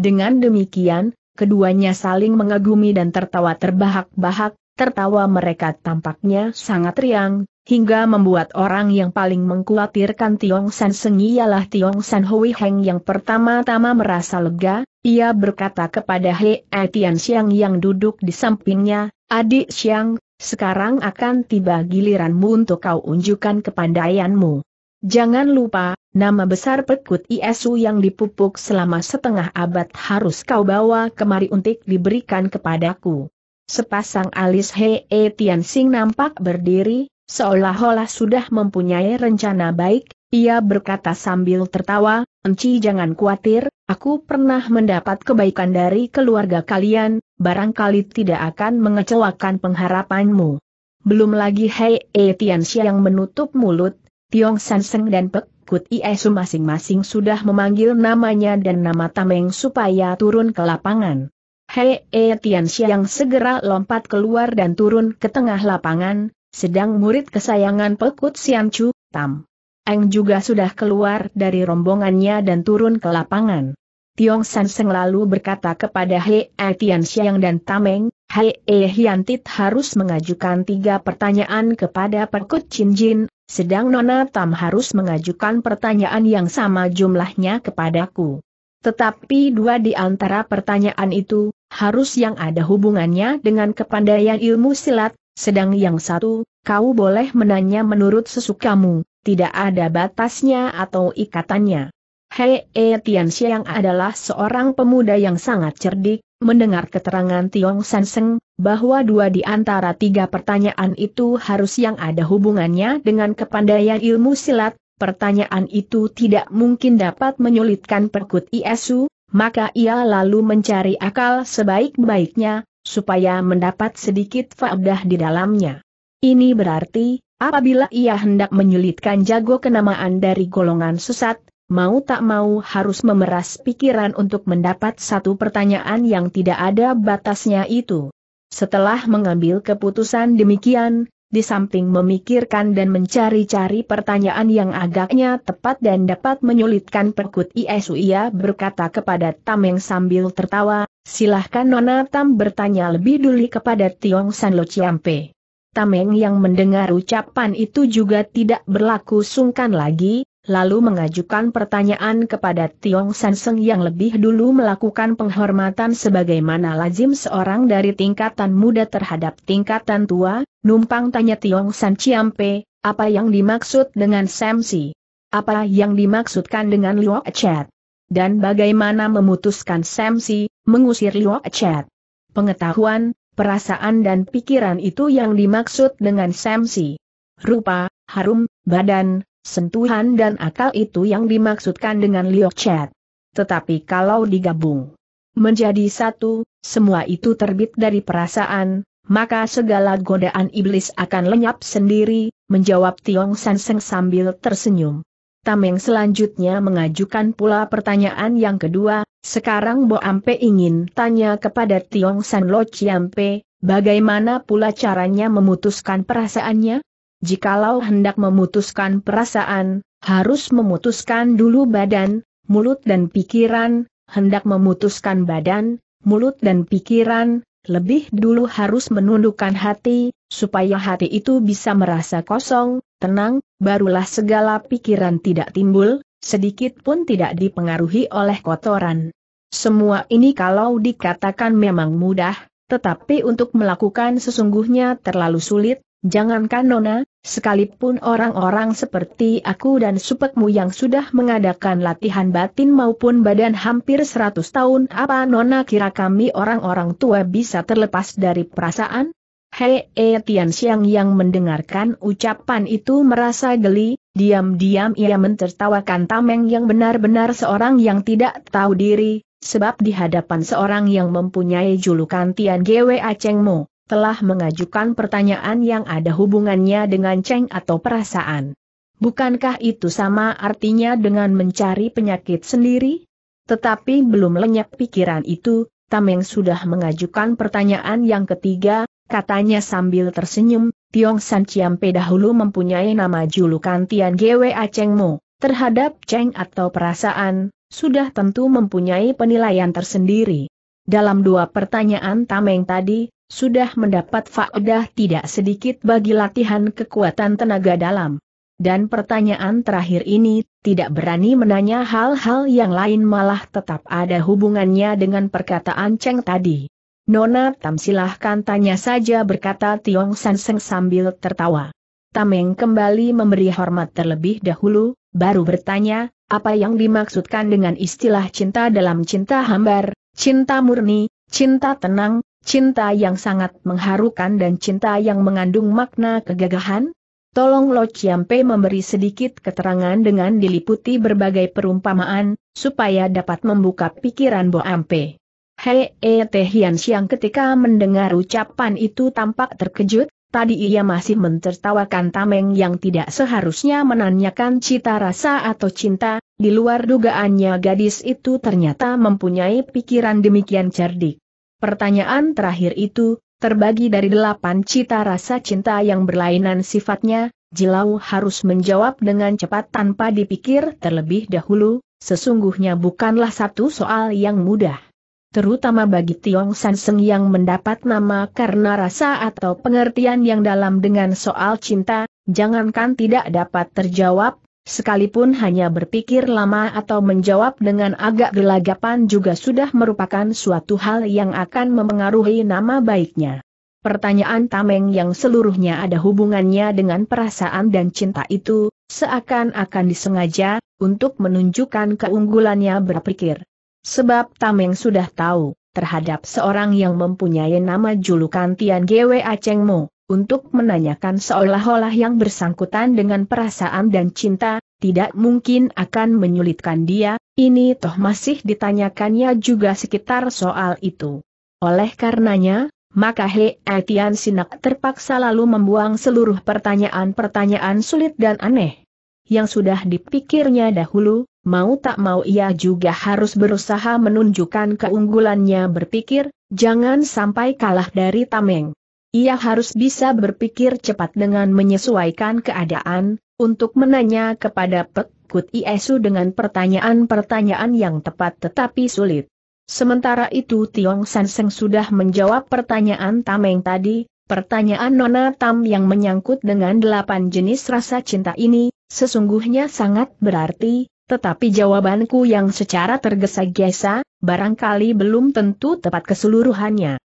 Speaker 1: Dengan demikian, keduanya saling mengagumi dan tertawa terbahak-bahak, Tertawa mereka tampaknya sangat riang, hingga membuat orang yang paling mengkhawatirkan Tiong San Sengi ialah Tiong San Hui Heng yang pertama-tama merasa lega, ia berkata kepada He Tian Xiang yang duduk di sampingnya, adik Xiang, sekarang akan tiba giliranmu untuk kau unjukkan kepandaianmu. Jangan lupa, nama besar pekut ISU yang dipupuk selama setengah abad harus kau bawa kemari untuk diberikan kepadaku. Sepasang alis Hei e Tian Sing nampak berdiri, seolah-olah sudah mempunyai rencana baik, ia berkata sambil tertawa, Enci jangan khawatir, aku pernah mendapat kebaikan dari keluarga kalian, barangkali tidak akan mengecewakan pengharapanmu. Belum lagi Hei E Tian yang menutup mulut, Tiong San Seng dan Pek Kut Iesu masing-masing sudah memanggil namanya dan nama Tameng supaya turun ke lapangan. Hei E Tian Xiang segera lompat keluar dan turun ke tengah lapangan, sedang murid kesayangan Pekut Sian Chu, Tam. Eng juga sudah keluar dari rombongannya dan turun ke lapangan. Tiong San Seng lalu berkata kepada Hei E Tian Xiang dan Tameng, Hei E Hian Tit harus mengajukan tiga pertanyaan kepada Pekut Chin Jin, sedang Nona Tam harus mengajukan pertanyaan yang sama jumlahnya kepadaku. Tetapi dua di antara pertanyaan itu, harus yang ada hubungannya dengan kepandaian ilmu silat, sedang yang satu, kau boleh menanya menurut sesukamu, tidak ada batasnya atau ikatannya. Hei e Tian Xiang adalah seorang pemuda yang sangat cerdik, mendengar keterangan Tiong San Seng, bahwa dua di antara tiga pertanyaan itu harus yang ada hubungannya dengan kepandaian ilmu silat, pertanyaan itu tidak mungkin dapat menyulitkan Perkut Iesu, maka ia lalu mencari akal sebaik-baiknya, supaya mendapat sedikit faedah di dalamnya. Ini berarti, apabila ia hendak menyulitkan jago kenamaan dari golongan sesat, mau tak mau harus memeras pikiran untuk mendapat satu pertanyaan yang tidak ada batasnya itu. Setelah mengambil keputusan demikian, di samping memikirkan dan mencari-cari pertanyaan yang agaknya tepat dan dapat menyulitkan perkut ISU ia berkata kepada Tameng sambil tertawa, silahkan Nona Tam bertanya lebih dulu kepada Tiong San Lo Chiampe. Tameng yang mendengar ucapan itu juga tidak berlaku sungkan lagi, lalu mengajukan pertanyaan kepada Tiong Seng yang lebih dulu melakukan penghormatan sebagaimana lazim seorang dari tingkatan muda terhadap tingkatan tua, numpang tanya Tiong San Ciampe, apa yang dimaksud dengan Samsi? Apa yang dimaksudkan dengan Luok Chat? Dan bagaimana memutuskan Samsi, mengusir Luok Chat? Pengetahuan, perasaan dan pikiran itu yang dimaksud dengan Samsi. Rupa, harum, badan, Sentuhan dan akal itu yang dimaksudkan dengan Liok Chat. Tetapi kalau digabung menjadi satu, semua itu terbit dari perasaan, maka segala godaan iblis akan lenyap sendiri, menjawab Tiong San Seng sambil tersenyum. Tameng selanjutnya mengajukan pula pertanyaan yang kedua, sekarang Bo Ampe ingin tanya kepada Tiong San Lo Chiampe, bagaimana pula caranya memutuskan perasaannya? jikalau hendak memutuskan perasaan, harus memutuskan dulu badan, mulut dan pikiran, hendak memutuskan badan, mulut dan pikiran, lebih dulu harus menundukkan hati, supaya hati itu bisa merasa kosong, tenang, barulah segala pikiran tidak timbul, sedikit pun tidak dipengaruhi oleh kotoran. Semua ini kalau dikatakan memang mudah, tetapi untuk melakukan sesungguhnya terlalu sulit, jangankan Nona, Sekalipun orang-orang seperti aku dan supekmu yang sudah mengadakan latihan batin maupun badan hampir 100 tahun apa nona kira kami orang-orang tua bisa terlepas dari perasaan? Hei e Tian Xiang yang mendengarkan ucapan itu merasa geli, diam-diam ia mentertawakan Tameng yang benar-benar seorang yang tidak tahu diri, sebab di hadapan seorang yang mempunyai julukan Tian Gwe Acengmu telah mengajukan pertanyaan yang ada hubungannya dengan ceng atau perasaan. Bukankah itu sama artinya dengan mencari penyakit sendiri? Tetapi belum lenyap pikiran itu, Tameng sudah mengajukan pertanyaan yang ketiga, katanya sambil tersenyum, Tiong San Ciampe dahulu mempunyai nama julukan Tian A Cheng Mo, terhadap Cheng atau perasaan, sudah tentu mempunyai penilaian tersendiri. Dalam dua pertanyaan Tameng tadi, sudah mendapat faedah tidak sedikit bagi latihan kekuatan tenaga dalam. Dan pertanyaan terakhir ini, tidak berani menanya hal-hal yang lain malah tetap ada hubungannya dengan perkataan Cheng tadi. Nona Tam silahkan tanya saja berkata Tiong San Seng sambil tertawa. Tameng kembali memberi hormat terlebih dahulu, baru bertanya, apa yang dimaksudkan dengan istilah cinta dalam cinta hambar, cinta murni, cinta tenang, Cinta yang sangat mengharukan dan cinta yang mengandung makna kegagahan? Tolong Lo Chiampe memberi sedikit keterangan dengan diliputi berbagai perumpamaan, supaya dapat membuka pikiran Bo Ampe. Hei e Tehian Siang ketika mendengar ucapan itu tampak terkejut, tadi ia masih mentertawakan Tameng yang tidak seharusnya menanyakan cita rasa atau cinta, di luar dugaannya gadis itu ternyata mempunyai pikiran demikian cerdik. Pertanyaan terakhir itu, terbagi dari delapan cita rasa cinta yang berlainan sifatnya, Jilau harus menjawab dengan cepat tanpa dipikir terlebih dahulu, sesungguhnya bukanlah satu soal yang mudah. Terutama bagi Tiong Seng yang mendapat nama karena rasa atau pengertian yang dalam dengan soal cinta, jangankan tidak dapat terjawab, Sekalipun hanya berpikir lama atau menjawab dengan agak gelagapan juga sudah merupakan suatu hal yang akan memengaruhi nama baiknya. Pertanyaan Tameng yang seluruhnya ada hubungannya dengan perasaan dan cinta itu, seakan-akan disengaja, untuk menunjukkan keunggulannya berpikir. Sebab Tameng sudah tahu, terhadap seorang yang mempunyai nama julukan Tian Gwe Mu untuk menanyakan seolah-olah yang bersangkutan dengan perasaan dan cinta, tidak mungkin akan menyulitkan dia, ini toh masih ditanyakannya juga sekitar soal itu. Oleh karenanya, maka He Etian Sinak terpaksa lalu membuang seluruh pertanyaan-pertanyaan sulit dan aneh. Yang sudah dipikirnya dahulu, mau tak mau ia juga harus berusaha menunjukkan keunggulannya berpikir, jangan sampai kalah dari Tameng. Ia harus bisa berpikir cepat dengan menyesuaikan keadaan, untuk menanya kepada Pekut Iesu dengan pertanyaan-pertanyaan yang tepat tetapi sulit. Sementara itu Tiong Seng sudah menjawab pertanyaan Tameng tadi, pertanyaan Nona Tam yang menyangkut dengan delapan jenis rasa cinta ini, sesungguhnya sangat berarti, tetapi jawabanku yang secara tergesa-gesa, barangkali belum tentu tepat keseluruhannya.